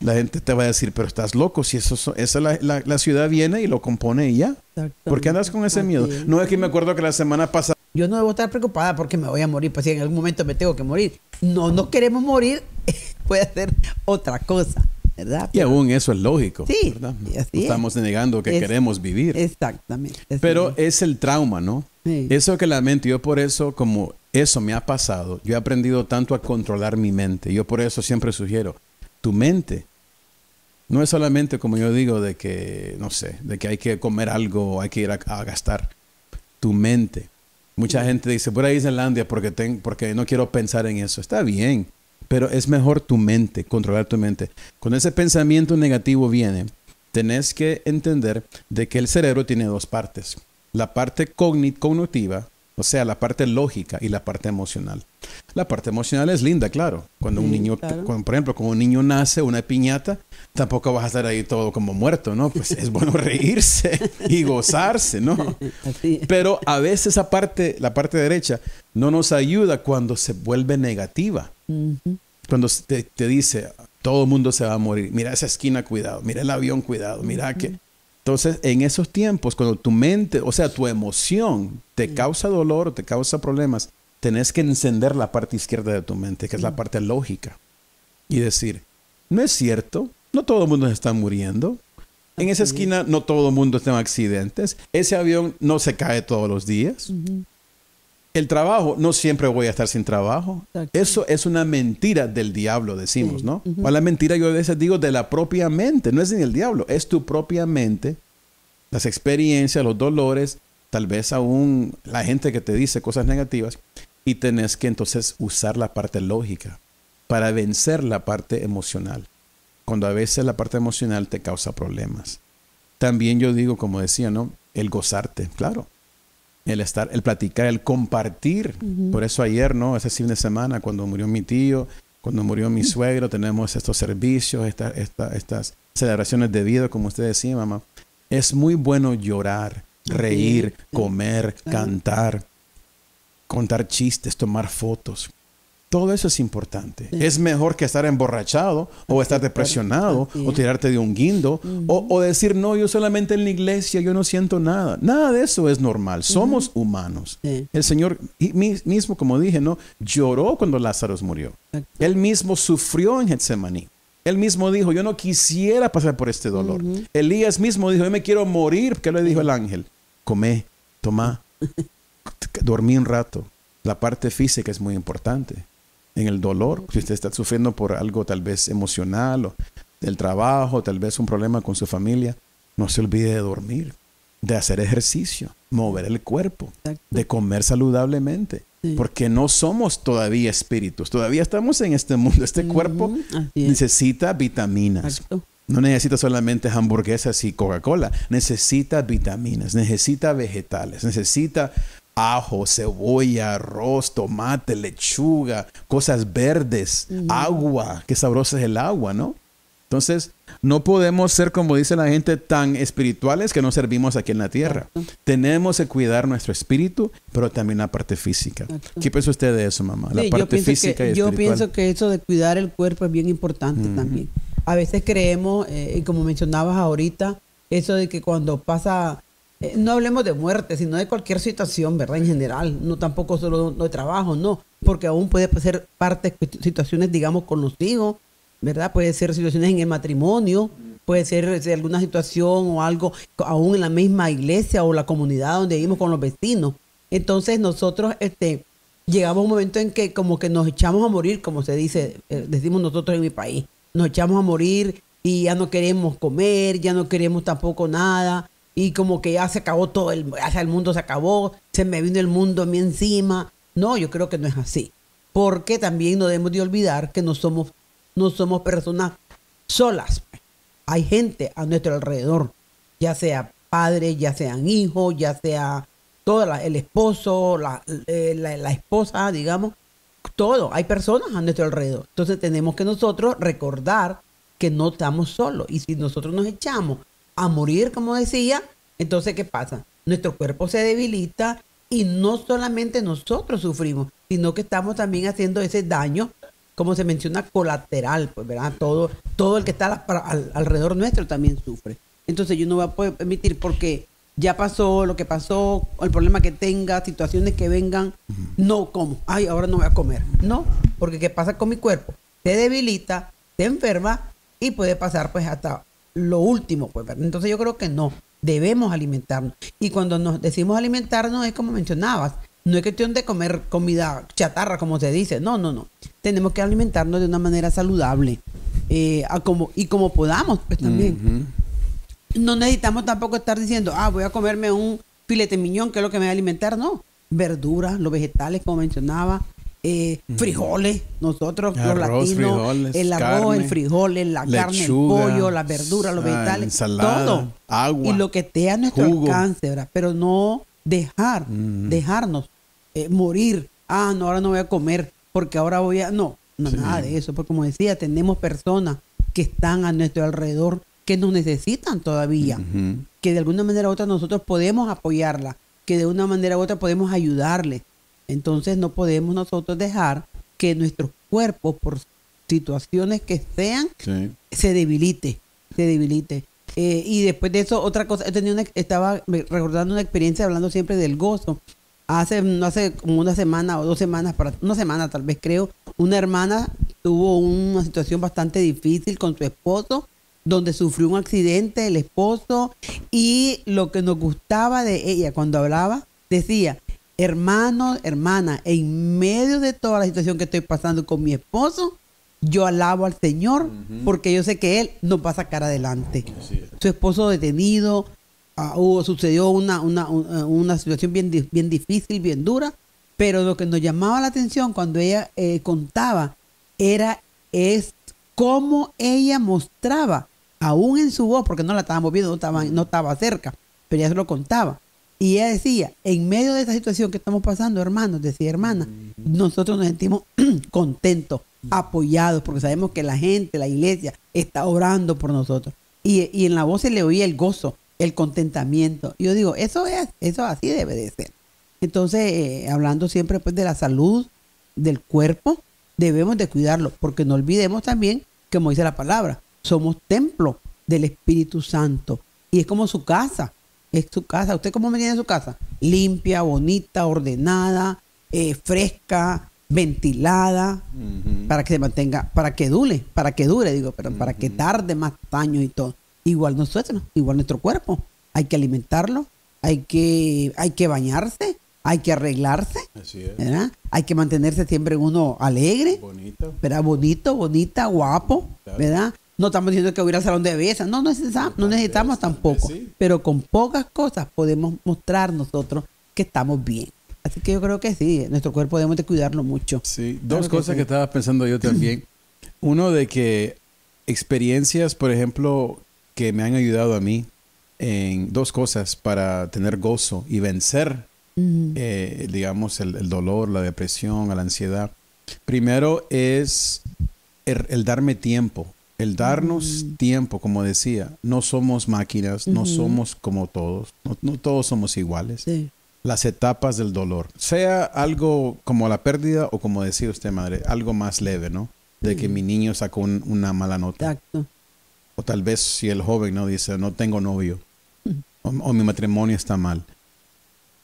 la gente te va a decir, pero estás loco, si eso, es la, la, ciudad viene y lo compone y ya. ¿Por qué andas con ese miedo? No es que me acuerdo que la semana pasada... Yo no debo estar preocupada porque me voy a morir, pues si en algún momento me tengo que morir. No, no queremos morir, puede ser otra cosa, ¿verdad? y aún eso es lógico. Sí, estamos negando que queremos vivir. Exactamente. Pero es. el trauma, ¿no? Eso que la mente, yo por eso como eso me ha pasado, yo he aprendido tanto a controlar mi mente. Yo por eso siempre sugiero, tu mente no es solamente, como yo digo, de que, no sé, de que hay que comer algo, hay que ir a, gastar. Tu mente. Mucha gente dice, por ahí Islandia porque, ten, porque no quiero pensar en eso. Está bien, pero es mejor tu mente, controlar tu mente. Con ese pensamiento negativo viene, tenés que entender de que el cerebro tiene dos partes. La parte cognitiva, o sea, la parte lógica y la parte emocional. La parte emocional es linda, claro. Cuando un niño, por ejemplo, cuando un niño nace, una piñata, tampoco vas a estar ahí todo como muerto, ¿no? Pues es bueno reírse y gozarse, ¿no? Pero a veces parte, la parte derecha, no nos ayuda cuando se vuelve negativa. Cuando te, dice, todo el mundo se va a morir. Mira esa esquina, cuidado. Mira el avión, cuidado. Mira que entonces, en esos tiempos, cuando tu mente, o sea, tu emoción te causa dolor, o te causa problemas, tenés que encender la parte izquierda de tu mente, que es la parte lógica, y decir, no es cierto, no todo el mundo está muriendo, en esa esquina no todo el mundo está en accidentes. Ese avión no se cae todos los días el trabajo, no siempre voy a estar sin trabajo. Eso es una mentira del diablo, decimos, ¿no? O la mentira, yo a veces digo, de la propia mente, no es ni el diablo, es tu propia mente, las experiencias, los dolores, tal vez aún la gente que te dice cosas negativas, y tenés que entonces usar la parte lógica para vencer la parte emocional, cuando a veces la parte emocional te causa problemas. También yo digo, como decía, ¿no? El gozarte, claro el estar, el platicar, el compartir. Por eso ayer, ¿no? Ese fin de semana, cuando murió mi tío, cuando murió mi suegro, tenemos estos servicios, estas celebraciones de vida, como usted decía, mamá. Es muy bueno llorar, reír, comer, cantar, contar chistes, tomar fotos. Todo eso es importante. Es mejor que estar emborrachado o estar depresionado o tirarte de un guindo o, decir, no, yo solamente en la iglesia, yo no siento nada. Nada de eso es normal. Somos humanos. El Señor mismo, como dije, ¿no? lloró cuando Lázaro murió. Él mismo sufrió en Getsemaní. Él mismo dijo, yo no quisiera pasar por este dolor. Elías mismo dijo, yo me quiero morir, ¿Qué le dijo el ángel, Comé, tomá, dormí un rato. La parte física es muy importante en el dolor, si usted está sufriendo por algo tal vez emocional o del trabajo, tal vez un problema con su familia, no se olvide de dormir, de hacer ejercicio, mover el cuerpo, de comer saludablemente. Porque no somos todavía espíritus, todavía estamos en este mundo. Este cuerpo necesita vitaminas. No necesita solamente hamburguesas y Coca-Cola, necesita vitaminas, necesita vegetales, necesita ajo, cebolla, arroz, tomate, lechuga, cosas verdes, agua, qué sabrosa es el agua, ¿no? Entonces, no podemos ser, como dice la gente, tan espirituales que no servimos aquí en la tierra. Tenemos que cuidar nuestro espíritu, pero también la parte física. ¿Qué piensa usted de eso, mamá? La parte física Yo pienso que eso de cuidar el cuerpo es bien importante también. A veces creemos, eh, y como mencionabas ahorita, eso de que cuando pasa eh, no hablemos de muerte, sino de cualquier situación, ¿verdad? En general, no tampoco solo de trabajo, no, porque aún puede ser parte situaciones, digamos, con los hijos, ¿verdad? Puede ser situaciones en el matrimonio, puede ser eh, alguna situación o algo, aún en la misma iglesia o la comunidad donde vivimos con los vecinos. Entonces nosotros, este, llegamos a un momento en que como que nos echamos a morir, como se dice, eh, decimos nosotros en mi país, nos echamos a morir y ya no queremos comer, ya no queremos tampoco nada, y como que ya se acabó todo, el, ya el mundo se acabó, se me vino el mundo a mí encima. No, yo creo que no es así. Porque también no debemos de olvidar que no somos, no somos personas solas. Hay gente a nuestro alrededor, ya sea padre, ya sean hijos, ya sea todo el esposo, eh, la esposa, digamos, todo. Hay personas a nuestro alrededor. Entonces tenemos que nosotros recordar que no estamos solos. Y si nosotros nos echamos a morir, como decía, entonces ¿qué pasa? Nuestro cuerpo se debilita y no solamente nosotros sufrimos, sino que estamos también haciendo ese daño, como se menciona, colateral, pues, ¿verdad? Todo, todo el que está al, alrededor nuestro también sufre. Entonces yo no voy a poder permitir porque ya pasó lo que pasó, el problema que tenga, situaciones que vengan, no como, ay, ahora no voy a comer. No, porque ¿qué pasa con mi cuerpo? Se debilita, se enferma y puede pasar pues hasta lo último, pues. Entonces yo creo que no, debemos alimentarnos. Y cuando nos decimos alimentarnos es como mencionabas, no es cuestión de comer comida chatarra, como se dice, no, no, no. Tenemos que alimentarnos de una manera saludable eh, como, y como podamos, pues también. No necesitamos tampoco estar diciendo, ah, voy a comerme un filete miñón, que es lo que me va a alimentar, no. Verduras, los vegetales, como mencionaba, eh, frijoles, nosotros ah, los latinos, el arroz, el frijol, la carne, el pollo, las verduras, los vegetales, todo. y lo que esté a nuestro alcance, Pero no dejar, dejarnos eh, morir. Ah, no, ahora no voy a comer porque ahora voy a... No, no, nada de eso. Porque como decía, tenemos personas que están a nuestro alrededor que nos necesitan todavía, que de alguna manera u otra nosotros podemos apoyarla, que de una manera u otra podemos ayudarle, entonces no podemos nosotros dejar que nuestro cuerpo por situaciones que sean, se debilite, se debilite. Eh, y después de eso, otra cosa, estaba recordando una experiencia hablando siempre del gozo. Hace, no hace como una semana o dos semanas, una semana tal vez creo, una hermana tuvo una situación bastante difícil con su esposo, donde sufrió un accidente el esposo y lo que nos gustaba de ella cuando hablaba, decía, hermano, hermana, en medio de toda la situación que estoy pasando con mi esposo, yo alabo al Señor porque yo sé que Él nos va a sacar adelante. Su esposo detenido, ah, hubo, sucedió una, eh, situación bien, bien, difícil, bien dura, pero lo que nos llamaba la atención cuando ella eh, contaba era es cómo ella mostraba, aún en su voz, porque no la estábamos viendo, no estaba, no estaba cerca, pero ella se lo contaba y ella decía, en medio de esta situación que estamos pasando, hermanos, decía hermana, nosotros nos sentimos contentos, apoyados, porque sabemos que la gente, la iglesia, está orando por nosotros. Y, en la voz se le oía el gozo, el contentamiento. yo digo, eso es, eso así debe de ser. Entonces, eh, hablando siempre pues de la salud del cuerpo, debemos de cuidarlo, porque no olvidemos también, como dice la palabra, somos templo del Espíritu Santo. Y es como su casa es su casa. ¿Usted cómo me tiene su casa? Limpia, bonita, ordenada, eh, fresca, ventilada, para que se mantenga, para que dure, para que dure, digo, pero para que tarde más años y todo. Igual nosotros, igual nuestro cuerpo. Hay que alimentarlo, hay que, hay que bañarse, hay que arreglarse, ¿verdad? hay que mantenerse siempre uno alegre, bonito, ¿verdad? bonito bonita, guapo, ¿verdad? No estamos diciendo que hubiera salón de belleza, no, necesitamos, no necesitamos tampoco. Pero con pocas cosas podemos mostrar nosotros que estamos bien. Así que yo creo que sí, nuestro cuerpo debemos de cuidarlo mucho. Sí, dos cosas que, estaba pensando yo también. Uno de que experiencias, por ejemplo, que me han ayudado a mí en dos cosas para tener gozo y vencer, eh, digamos, el, dolor, la depresión, la ansiedad. Primero es er, el darme tiempo el darnos mm. tiempo, como decía, no somos máquinas, no somos como todos, no, todos somos iguales. Las etapas del dolor, sea algo como la pérdida o como decía usted, madre, algo más leve, ¿no? De que mi niño sacó una mala nota. Exacto. O tal vez si el joven no dice, no tengo novio, mm. o, mi matrimonio está mal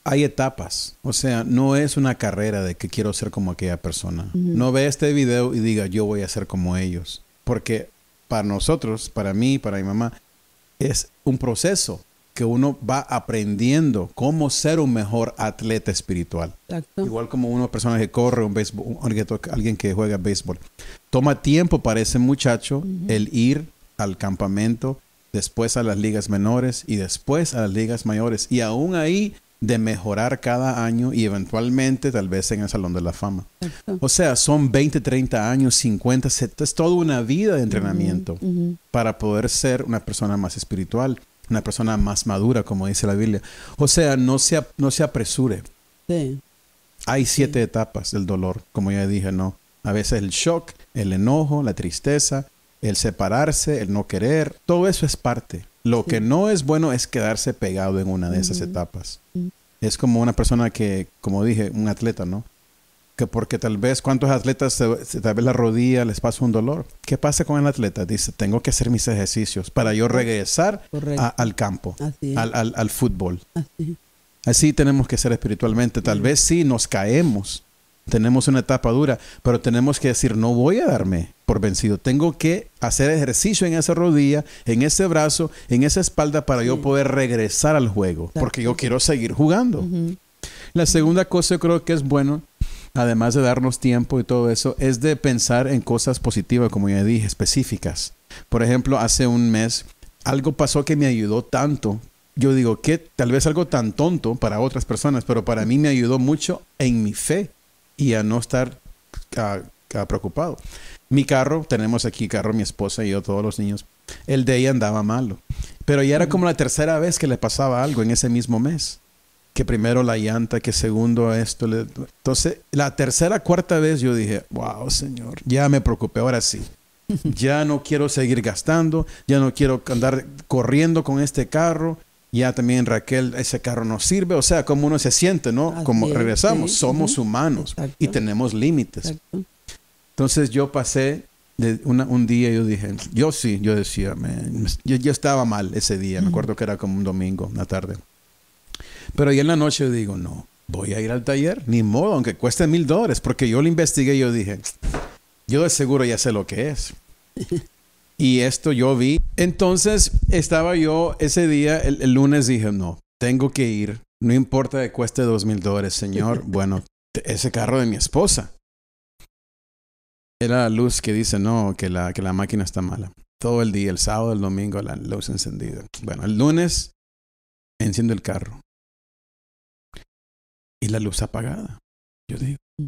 hay etapas. O sea, no es una carrera de que quiero ser como aquella persona. No ve este video y diga yo voy a ser como ellos. Porque para nosotros, para mí, para mi mamá, es un proceso que uno va aprendiendo cómo ser un mejor atleta espiritual. Igual como una persona que corre un béisbol, alguien que juega béisbol. Toma tiempo para ese muchacho el ir al campamento, después a las ligas menores y después a las ligas mayores. Y aún ahí de mejorar cada año y eventualmente tal vez en el Salón de la Fama. O sea, son 20, 30 años, 50, es toda una vida de entrenamiento para poder ser una persona más espiritual, una persona más madura, como dice la Biblia. O sea, no se, no se apresure. Hay siete etapas del dolor, como ya dije, ¿no? A veces el shock, el enojo, la tristeza, el separarse, el no querer, todo eso es parte. Lo que no es bueno es quedarse pegado en una de esas etapas. Es como una persona que, como dije, un atleta, ¿no? Que porque tal vez, ¿cuántos atletas tal vez la rodilla les pasa un dolor? ¿Qué pasa con el atleta? Dice, tengo que hacer mis ejercicios para yo regresar al campo, al, al, al, fútbol. Así. tenemos que ser espiritualmente. Tal vez sí nos caemos, tenemos una etapa dura, pero tenemos que decir, no voy a darme por vencido, tengo que hacer ejercicio en esa rodilla, en ese brazo, en esa espalda para yo poder regresar al juego, porque yo quiero seguir jugando. La segunda cosa yo creo que es bueno, además de darnos tiempo y todo eso, es de pensar en cosas positivas, como ya dije, específicas. Por ejemplo, hace un mes algo pasó que me ayudó tanto yo digo que tal vez algo tan tonto para otras personas, pero para mí me ayudó mucho en mi fe y a no estar preocupado. Mi carro, tenemos aquí carro, mi esposa y yo, todos los niños. El de ella andaba malo. Pero ya era mm. como la tercera vez que le pasaba algo en ese mismo mes. Que primero la llanta, que segundo esto. Entonces, la tercera, cuarta vez yo dije, wow, señor, ya me preocupé, ahora sí. Ya no quiero seguir gastando, ya no quiero andar corriendo con este carro, ya también Raquel, ese carro no sirve, o sea, como uno se siente, ¿no? como regresamos, somos humanos y tenemos límites. Entonces yo pasé de un día, yo dije, yo sí, yo decía, yo, estaba mal ese día, me acuerdo que era como un domingo, una tarde. Pero ahí en la noche yo digo, no, voy a ir al taller, ni modo, aunque cueste mil dólares, porque yo lo investigué y yo dije, yo de seguro ya sé lo que es. y esto yo vi. Entonces estaba yo ese día, el, lunes dije, no, tengo que ir, no importa que cueste dos mil dólares, señor, bueno, ese carro de mi esposa. Era la luz que dice, no, que la, que la máquina está mala. Todo el día, el sábado, el domingo, la luz encendida. Bueno, el lunes enciendo el carro. Y la luz apagada. Yo digo. Mm.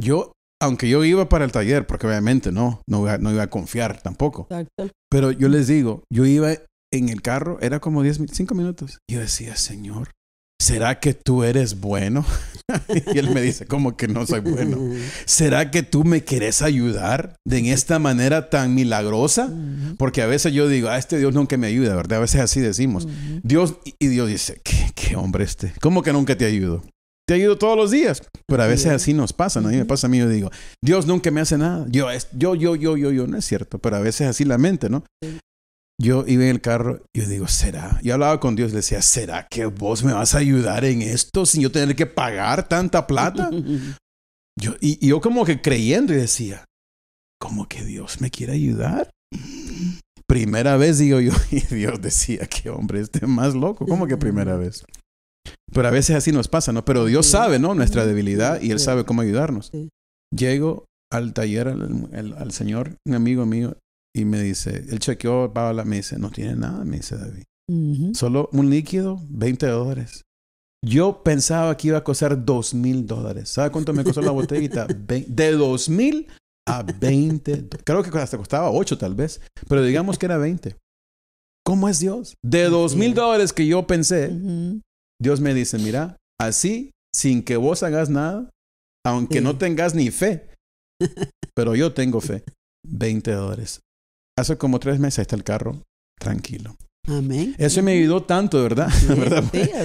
Yo aunque yo iba para el taller, porque obviamente no, no iba, no iba a confiar tampoco. Pero yo les digo, yo iba en el carro, era como 10, 5 minutos. Yo decía, Señor, ¿será que tú eres bueno? y él me dice, ¿cómo que no soy bueno? ¿Será que tú me querés ayudar de en esta manera tan milagrosa? Porque a veces yo digo, a ah, este Dios nunca me ayuda, ¿verdad? A veces así decimos. Dios, y Dios dice, ¿qué, qué hombre este? ¿Cómo que nunca te ayudo? te ayudo todos los días. Pero a veces así nos pasa, ¿no? A me pasa a mí, yo digo, Dios nunca me hace nada. Yo, es, yo, yo, yo, yo, yo, no es cierto. Pero a veces así la mente, ¿no? Yo iba en el carro y yo digo, ¿será? Yo hablaba con Dios, le decía, ¿será que vos me vas a ayudar en esto sin yo tener que pagar tanta plata? yo, y, yo como que creyendo y decía, ¿cómo que Dios me quiere ayudar? Primera vez digo yo, y Dios decía, qué hombre, este más loco, ¿cómo que primera vez? Pero a veces así nos pasa, ¿no? Pero Dios sabe, ¿no? Nuestra debilidad y Él sabe cómo ayudarnos. Llego al taller, al, al, señor, un amigo mío, y me dice, él chequeó, Paola, me dice, no tiene nada, me dice David. Solo un líquido, 20 dólares. Yo pensaba que iba a costar 2 mil dólares. ¿Sabe cuánto me costó la botellita? de 2 mil a 20. Creo que hasta costaba 8 tal vez, pero digamos que era 20. ¿Cómo es Dios? De 2 mil dólares que yo pensé, Dios me dice, mira, así, sin que vos hagas nada, aunque no tengas ni fe, pero yo tengo fe, 20 dólares. Hace como tres meses está el carro, tranquilo. Amén. Eso me ayudó tanto, ¿verdad? ¿verdad?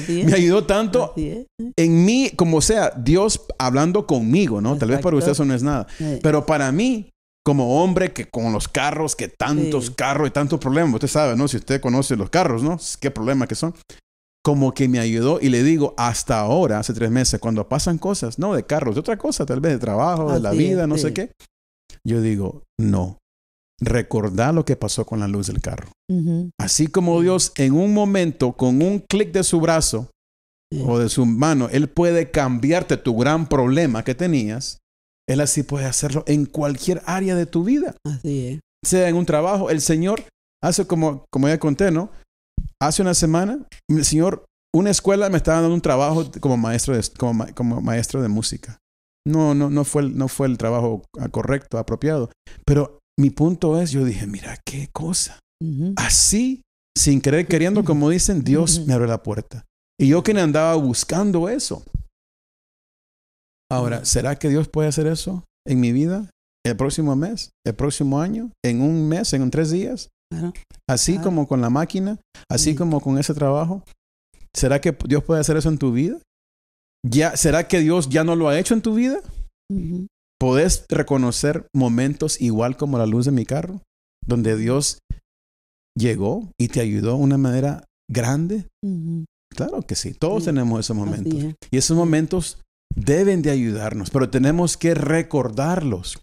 me ayudó tanto en mí, como sea, Dios hablando conmigo, ¿no? Tal vez para usted eso no es nada. Pero para mí, como hombre que con los carros, que tantos carros y tantos problemas, usted sabe, ¿no? Si usted conoce los carros, ¿no? Qué problema que son como que me ayudó y le digo, hasta ahora, hace tres meses, cuando pasan cosas, no de carros, de otra cosa, tal vez de trabajo, de la vida, no sé qué, yo digo, no, recordá lo que pasó con la luz del carro. Así como Dios en un momento, con un clic de su brazo o de su mano, Él puede cambiarte tu gran problema que tenías, Él así puede hacerlo en cualquier área de tu vida. Así es. Sea en un trabajo, el Señor hace como, como ya conté, ¿no? Hace una semana, señor, una escuela me estaba dando un trabajo como maestro de, como, maestro de música. No, no, no fue, no fue el trabajo ah, correcto, apropiado. Pero mi punto es, yo dije, mira, qué cosa. Así, sin querer queriendo, como dicen, Dios me abrió la puerta. Y yo que quien andaba buscando eso. Ahora, ¿será que Dios puede hacer eso en mi vida? ¿El próximo mes? ¿El próximo año? ¿En un mes? ¿En tres días? Así como con la máquina, así como con ese trabajo. ¿Será que Dios puede hacer eso en tu vida? ¿Ya, ¿Será que Dios ya no lo ha hecho en tu vida? ¿Puedes ¿Podés reconocer momentos igual como la luz de mi carro? Donde Dios llegó y te ayudó de una manera grande. Claro que sí, todos tenemos esos momentos. Y esos momentos deben de ayudarnos, pero tenemos que recordarlos.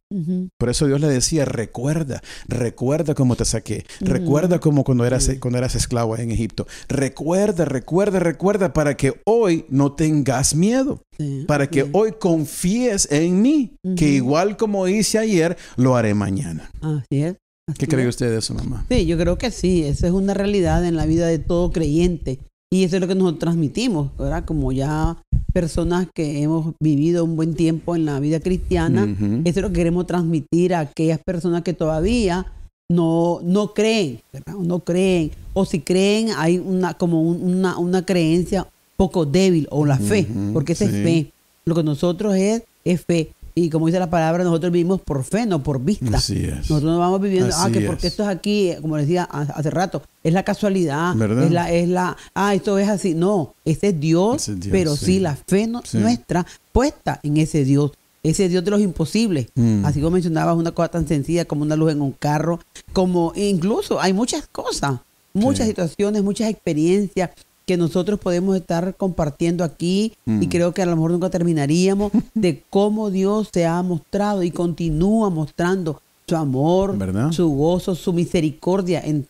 Por eso Dios le decía, recuerda, recuerda cómo te saqué, recuerda cómo cuando eras, cuando eras esclava en Egipto, recuerda, recuerda, recuerda para que hoy no tengas miedo, para que hoy confíes en mí, que igual como hice ayer, lo haré mañana. Así es. ¿Qué cree usted de eso, mamá? Sí, yo creo que sí, esa es una realidad en la vida de todo creyente y eso es lo que nos transmitimos, ¿verdad? Como ya personas que hemos vivido un buen tiempo en la vida cristiana, eso es lo que queremos transmitir a aquellas personas que todavía no, no creen, ¿verdad? No creen. O si creen, hay una, como una, una, creencia poco débil o la fe, porque esa es fe. Lo que nosotros es, es fe y como dice la palabra, nosotros vivimos por fe, no por vista. Nosotros no vamos viviendo, ah, que porque esto es aquí, como decía hace rato, es la casualidad, es la, es la, ah, esto es así. No, este es Dios, pero sí. la fe nuestra puesta en ese Dios. Ese Dios de los imposibles. Mm. Así como mencionabas, una cosa tan sencilla como una luz en un carro, como incluso hay muchas cosas, muchas situaciones, muchas experiencias, que nosotros podemos estar compartiendo aquí y mm. creo que a lo mejor nunca terminaríamos de cómo Dios se ha mostrado y continúa mostrando su amor, su gozo, su misericordia en,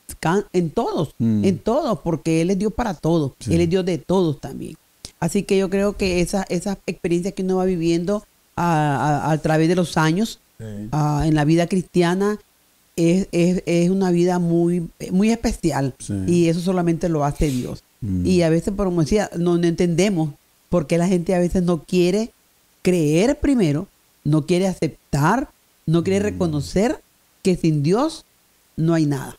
en todos, mm. en todos, porque Él es Dios para todos, Él es Dios de todos también. Así que yo creo que esas esa experiencias que uno va viviendo a, través de los años en la vida cristiana es, una vida muy, muy especial y eso solamente lo hace Dios. Y mm. a veces, como decía, no, entendemos por qué la gente a veces no quiere creer primero, no quiere aceptar, no quiere mm. reconocer que sin Dios no hay nada.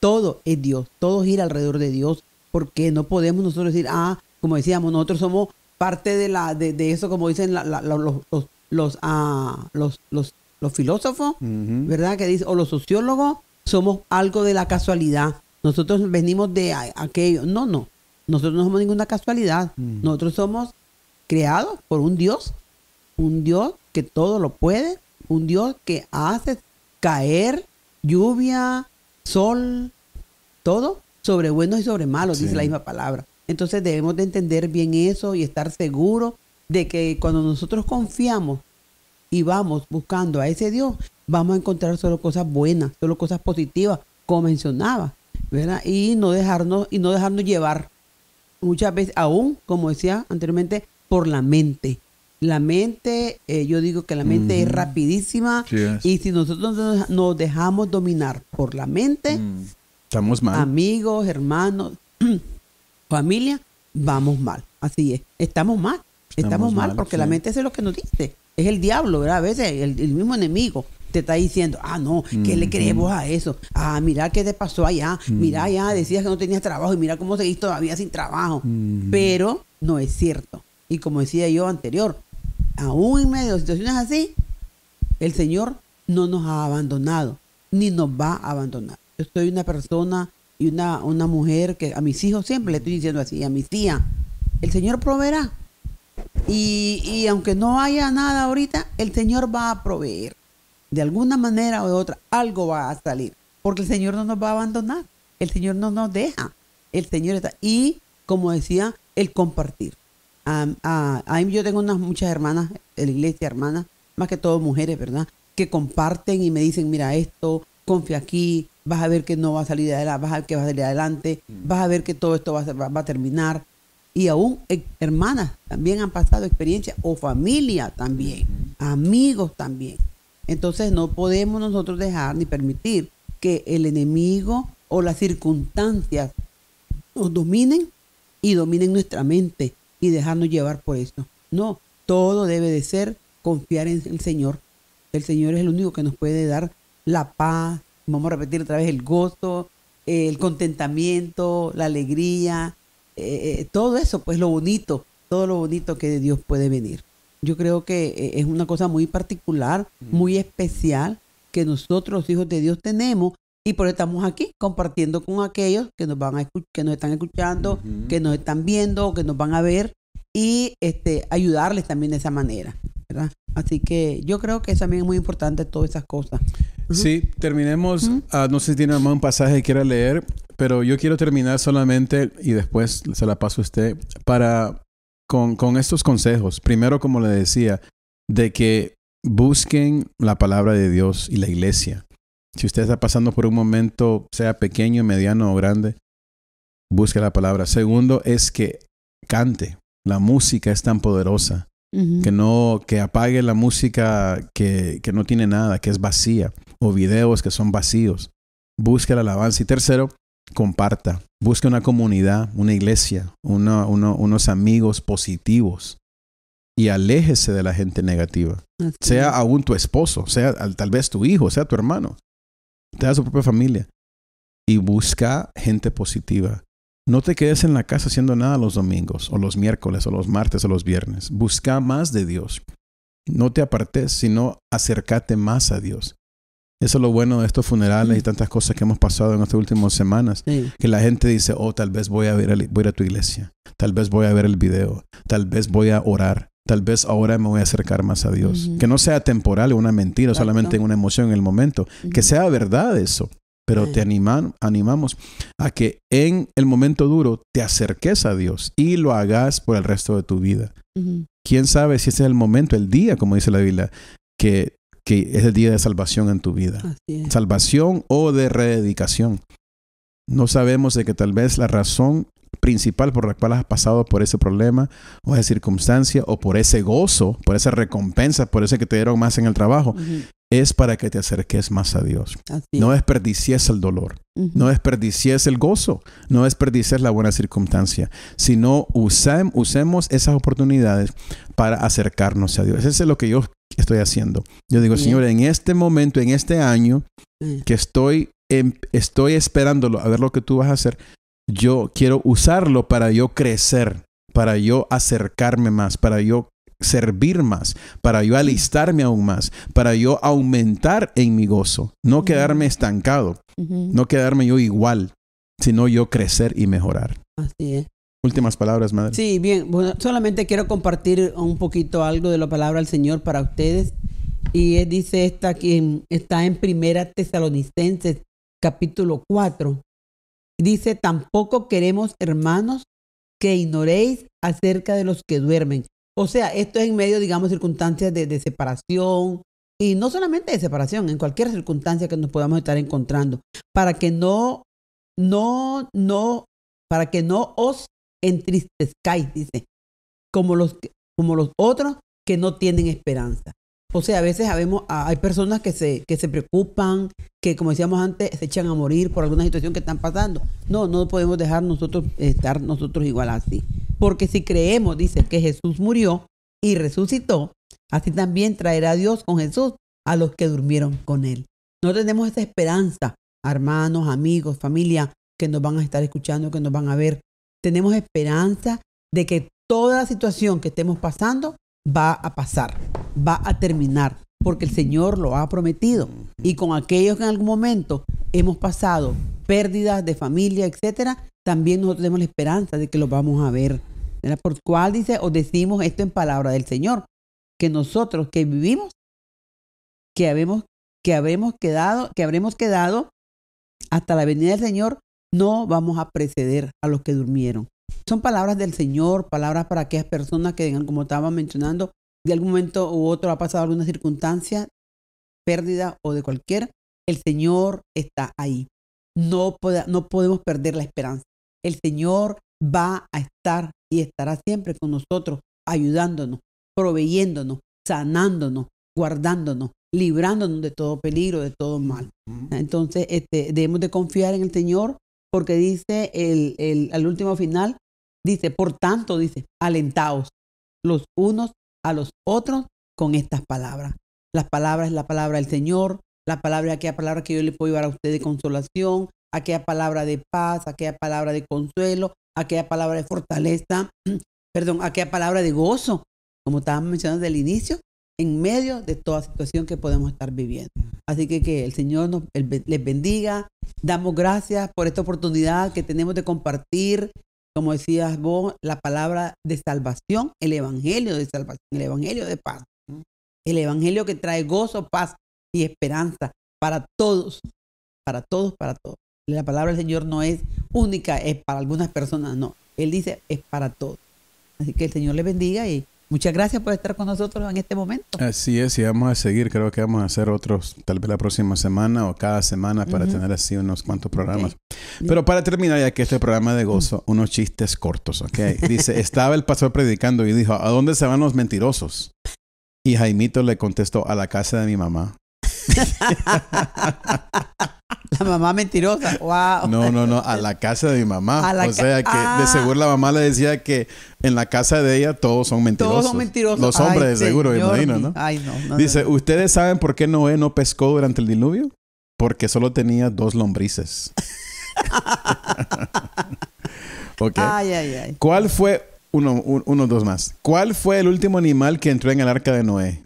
Todo es Dios, todo gira alrededor de Dios, porque no podemos nosotros decir, ah, como decíamos, nosotros somos parte de la de, eso, como dicen ah, los, los, filósofos, ¿verdad? Que dice, o los sociólogos, somos algo de la casualidad nosotros venimos de aquello. No, no. Nosotros no somos ninguna casualidad. Mm. Nosotros somos creados por un Dios, un Dios que todo lo puede, un Dios que hace caer lluvia, sol, todo sobre buenos y sobre malos, dice la misma palabra. Entonces debemos de entender bien eso y estar seguros de que cuando nosotros confiamos y vamos buscando a ese Dios, vamos a encontrar solo cosas buenas, solo cosas positivas, como mencionaba. Y no dejarnos, y no dejarnos llevar muchas veces, aún, como decía anteriormente, por la mente. La mente, eh, yo digo que la mente es rapidísima y si nosotros nos dejamos dominar por la mente, mm. estamos mal. Amigos, hermanos, familia, vamos mal. Así es, estamos mal. Estamos, mal, porque la mente es lo que nos dice. Es el diablo, A veces el mismo enemigo te está diciendo, ah, no, ¿qué le creemos a eso? Ah, mira qué te pasó allá, mira allá, decías que no tenías trabajo y mira cómo seguís todavía sin trabajo. Pero no es cierto. Y como decía yo anterior, aún en medio de situaciones así, el Señor no nos ha abandonado, ni nos va a abandonar. Yo soy una persona y una, una mujer que a mis hijos siempre le estoy diciendo así, a mis tías, el Señor proveerá. y aunque no haya nada ahorita, el Señor va a proveer de alguna manera o de otra, algo va a salir. Porque el Señor no nos va a abandonar. El Señor no nos deja. El Señor está. Y, como decía, el compartir. yo tengo unas muchas hermanas, en la iglesia, hermanas, más que todo mujeres, ¿verdad? Que comparten y me dicen, mira esto, confía aquí, vas a ver que no va a salir adelante, vas a ver que va a salir adelante, mm. vas a ver que todo esto va a, terminar. Y aún eh, hermanas también han pasado experiencias, o familia también, amigos también. Entonces no podemos nosotros dejar ni permitir que el enemigo o las circunstancias nos dominen y dominen nuestra mente y dejarnos llevar por eso. No, todo debe de ser confiar en el Señor. El Señor es el único que nos puede dar la paz, vamos a repetir otra vez, el gozo, eh, el contentamiento, la alegría, eh, eh, todo eso, pues lo bonito, todo lo bonito que de Dios puede venir yo creo que eh, es una cosa muy particular, muy especial que nosotros, hijos de Dios, tenemos y por eso estamos aquí compartiendo con aquellos que nos van a que nos están escuchando, que nos están viendo, que nos van a ver y este ayudarles también de esa manera, Así que yo creo que también es muy importante todas esas cosas. Sí, terminemos. Ah, no sé si tiene más un pasaje que quiera leer, pero yo quiero terminar solamente y después se la paso a usted para con, estos consejos. Primero, como le decía, de que busquen la palabra de Dios y la iglesia. Si usted está pasando por un momento, sea pequeño, mediano o grande, busque la palabra. Segundo es que cante. La música es tan poderosa que no que apague la música que, que, no tiene nada, que es vacía, o videos que son vacíos. Busque la alabanza. Y tercero, comparta. Busca una comunidad, una iglesia, unos amigos positivos y aléjese de la gente negativa. Sea aún tu esposo, sea tal vez tu hijo, sea tu hermano, sea su propia familia. Y busca gente positiva. No te quedes en la casa haciendo nada los domingos, o los miércoles, o los martes, o los viernes. Busca más de Dios. No te apartes, sino acércate más a Dios. Eso es lo bueno de estos funerales y mm. tantas cosas que hemos pasado en estas últimas semanas. Que la gente dice, oh, tal vez voy a, ver voy a tu iglesia, tal vez voy a ver el video, tal vez voy a orar, tal vez ahora me voy a acercar más a Dios. Que no sea temporal o una mentira, solamente una emoción en el momento. Que sea verdad eso. Pero te animan, animamos a que en el momento duro te acerques a Dios y lo hagas por el resto de tu vida. ¿Quién sabe si ese es el momento, el día, como dice la Biblia, que que es el día de salvación en tu vida. Salvación o de rededicación. No sabemos de que tal vez la razón principal por la cual has pasado por ese problema o esa circunstancia o por ese gozo, por esa recompensa, por ese que te dieron más en el trabajo, es para que te acerques más a Dios. No desperdicies el dolor, no desperdicies el gozo, no desperdicies la buena circunstancia, sino usemos esas oportunidades para acercarnos a Dios. Ese es lo que yo estoy haciendo. Yo digo, Señor, en este momento, en este año mm. que estoy, em, estoy esperándolo a ver lo que tú vas a hacer, yo quiero usarlo para yo crecer, para yo acercarme más, para yo servir más, para yo mm. alistarme aún más, para yo aumentar en mi gozo, no mm. quedarme estancado, no quedarme yo igual, sino yo crecer y mejorar. Así es. Últimas palabras, madre. Sí, bien. Bueno, solamente quiero compartir un poquito algo de la palabra del Señor para ustedes. Y dice esta que está en Primera Tesalonicenses, capítulo 4. Dice, tampoco queremos, hermanos, que ignoréis acerca de los que duermen. O sea, esto es en medio, digamos, circunstancias de, de separación. Y no solamente de separación, en cualquier circunstancia que nos podamos estar encontrando. Para que no, no, no, para que no os entristezcáis, dice, como los, como los otros que no tienen esperanza. O sea, a veces hay personas que se, que se preocupan, que como decíamos antes, se echan a morir por alguna situación que están pasando. No, no podemos dejar nosotros estar nosotros igual así. Porque si creemos, dice, que Jesús murió y resucitó, así también traerá Dios con Jesús a los que durmieron con él. No tenemos esa esperanza, hermanos, amigos, familia, que nos van a estar escuchando, que nos van a ver tenemos esperanza de que toda la situación que estemos pasando va a pasar, va a terminar, porque el Señor lo ha prometido. Y con aquellos que en algún momento hemos pasado pérdidas de familia, etcétera, también nosotros tenemos la esperanza de que lo vamos a ver. Por Por cual dice, o decimos esto en palabra del Señor, que nosotros que vivimos, que habemos, que habremos quedado, que habremos quedado hasta la venida del Señor, no vamos a preceder a los que durmieron. Son palabras del Señor, palabras para aquellas personas que, como estaba mencionando, de algún momento u otro ha pasado alguna circunstancia, pérdida o de cualquier, el Señor está ahí. No, no podemos perder la esperanza. El Señor va a estar y estará siempre con nosotros, ayudándonos, proveyéndonos, sanándonos, guardándonos, librándonos de todo peligro, de todo mal. Entonces, este, debemos de confiar en el Señor, porque dice el, al último final, dice, por tanto, dice, alentaos los unos a los otros con estas palabras. Las palabras la palabra del Señor, la palabra aquella palabra que yo le puedo llevar a usted de consolación, aquella palabra de paz, aquella palabra de consuelo, aquella palabra de fortaleza, perdón, aquella palabra de gozo, como estábamos mencionando desde el inicio, en medio de toda situación que podemos estar viviendo. Así que que el Señor les bendiga. Damos gracias por esta oportunidad que tenemos de compartir, como decías vos, la palabra de salvación, el evangelio de salvación, el evangelio de paz. El evangelio que trae gozo, paz y esperanza para todos, para todos, para todos. La palabra del Señor no es única, es para algunas personas, no. Él dice, es para todos. Así que el Señor les bendiga y Muchas gracias por estar con nosotros en este momento. Así es, y vamos a seguir. Creo que vamos a hacer otros, tal vez la próxima semana o cada semana para tener así unos cuantos programas. Pero para terminar, ya que este programa de gozo, unos chistes cortos, ¿ok? Dice, estaba el pastor predicando y dijo, ¿a dónde se van los mentirosos? Y Jaimito le contestó, a la casa de mi mamá. La mamá mentirosa. Wow. No, no, no, a la casa de mi mamá. o sea que de ah. seguro la mamá le decía que en la casa de ella todos son mentirosos. Todos son mentirosos. Los hombres seguro, imagino, ¿no? Ay, no, no Dice, ¿ustedes saben por qué Noé no pescó durante el diluvio? Porque solo tenía dos lombrices. ok. Ay, ay, ay. ¿Cuál fue uno, uno, dos más. ¿Cuál fue el último animal que entró en el arca de Noé?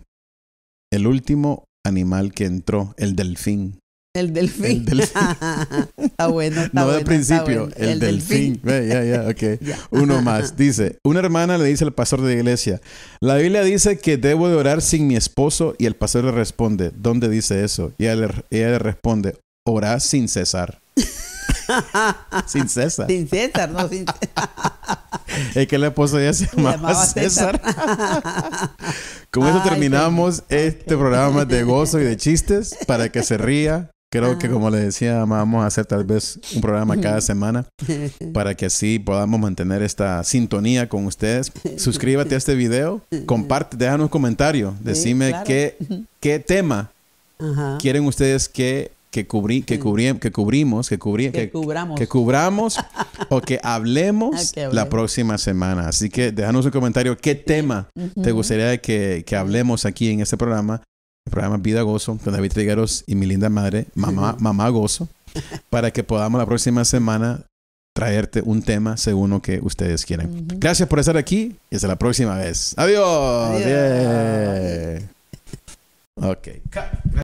El último animal que entró, el delfín. El delfín. está bueno. no del principio, el, delfín. Ya, ya, okay. Uno más. Dice, una hermana le dice al pastor de la iglesia, la Biblia dice que debo de orar sin mi esposo y el pastor le responde, ¿dónde dice eso? Y ella le, responde, orá sin cesar. sin César. Sin César, no sin Es que la esposa ya se llamaba, César. Con eso terminamos este programa de gozo y de chistes para que se ría Creo que como les decía, vamos a hacer tal vez un programa cada semana para que así podamos mantener esta sintonía con ustedes. Suscríbete a este video, comparte, déjanos comentario. decime qué, qué tema quieren ustedes que que, que, que cubrimos, que, que, cubramos. que cubramos o que hablemos la próxima semana. Así que déjanos un comentario qué tema te gustaría que, que hablemos aquí en este programa programa Vida Gozo con David Trigueros y mi linda madre, mamá, mamá Gozo, para que podamos la próxima semana traerte un tema según lo que ustedes quieren Gracias por estar aquí y hasta la próxima vez. Adiós.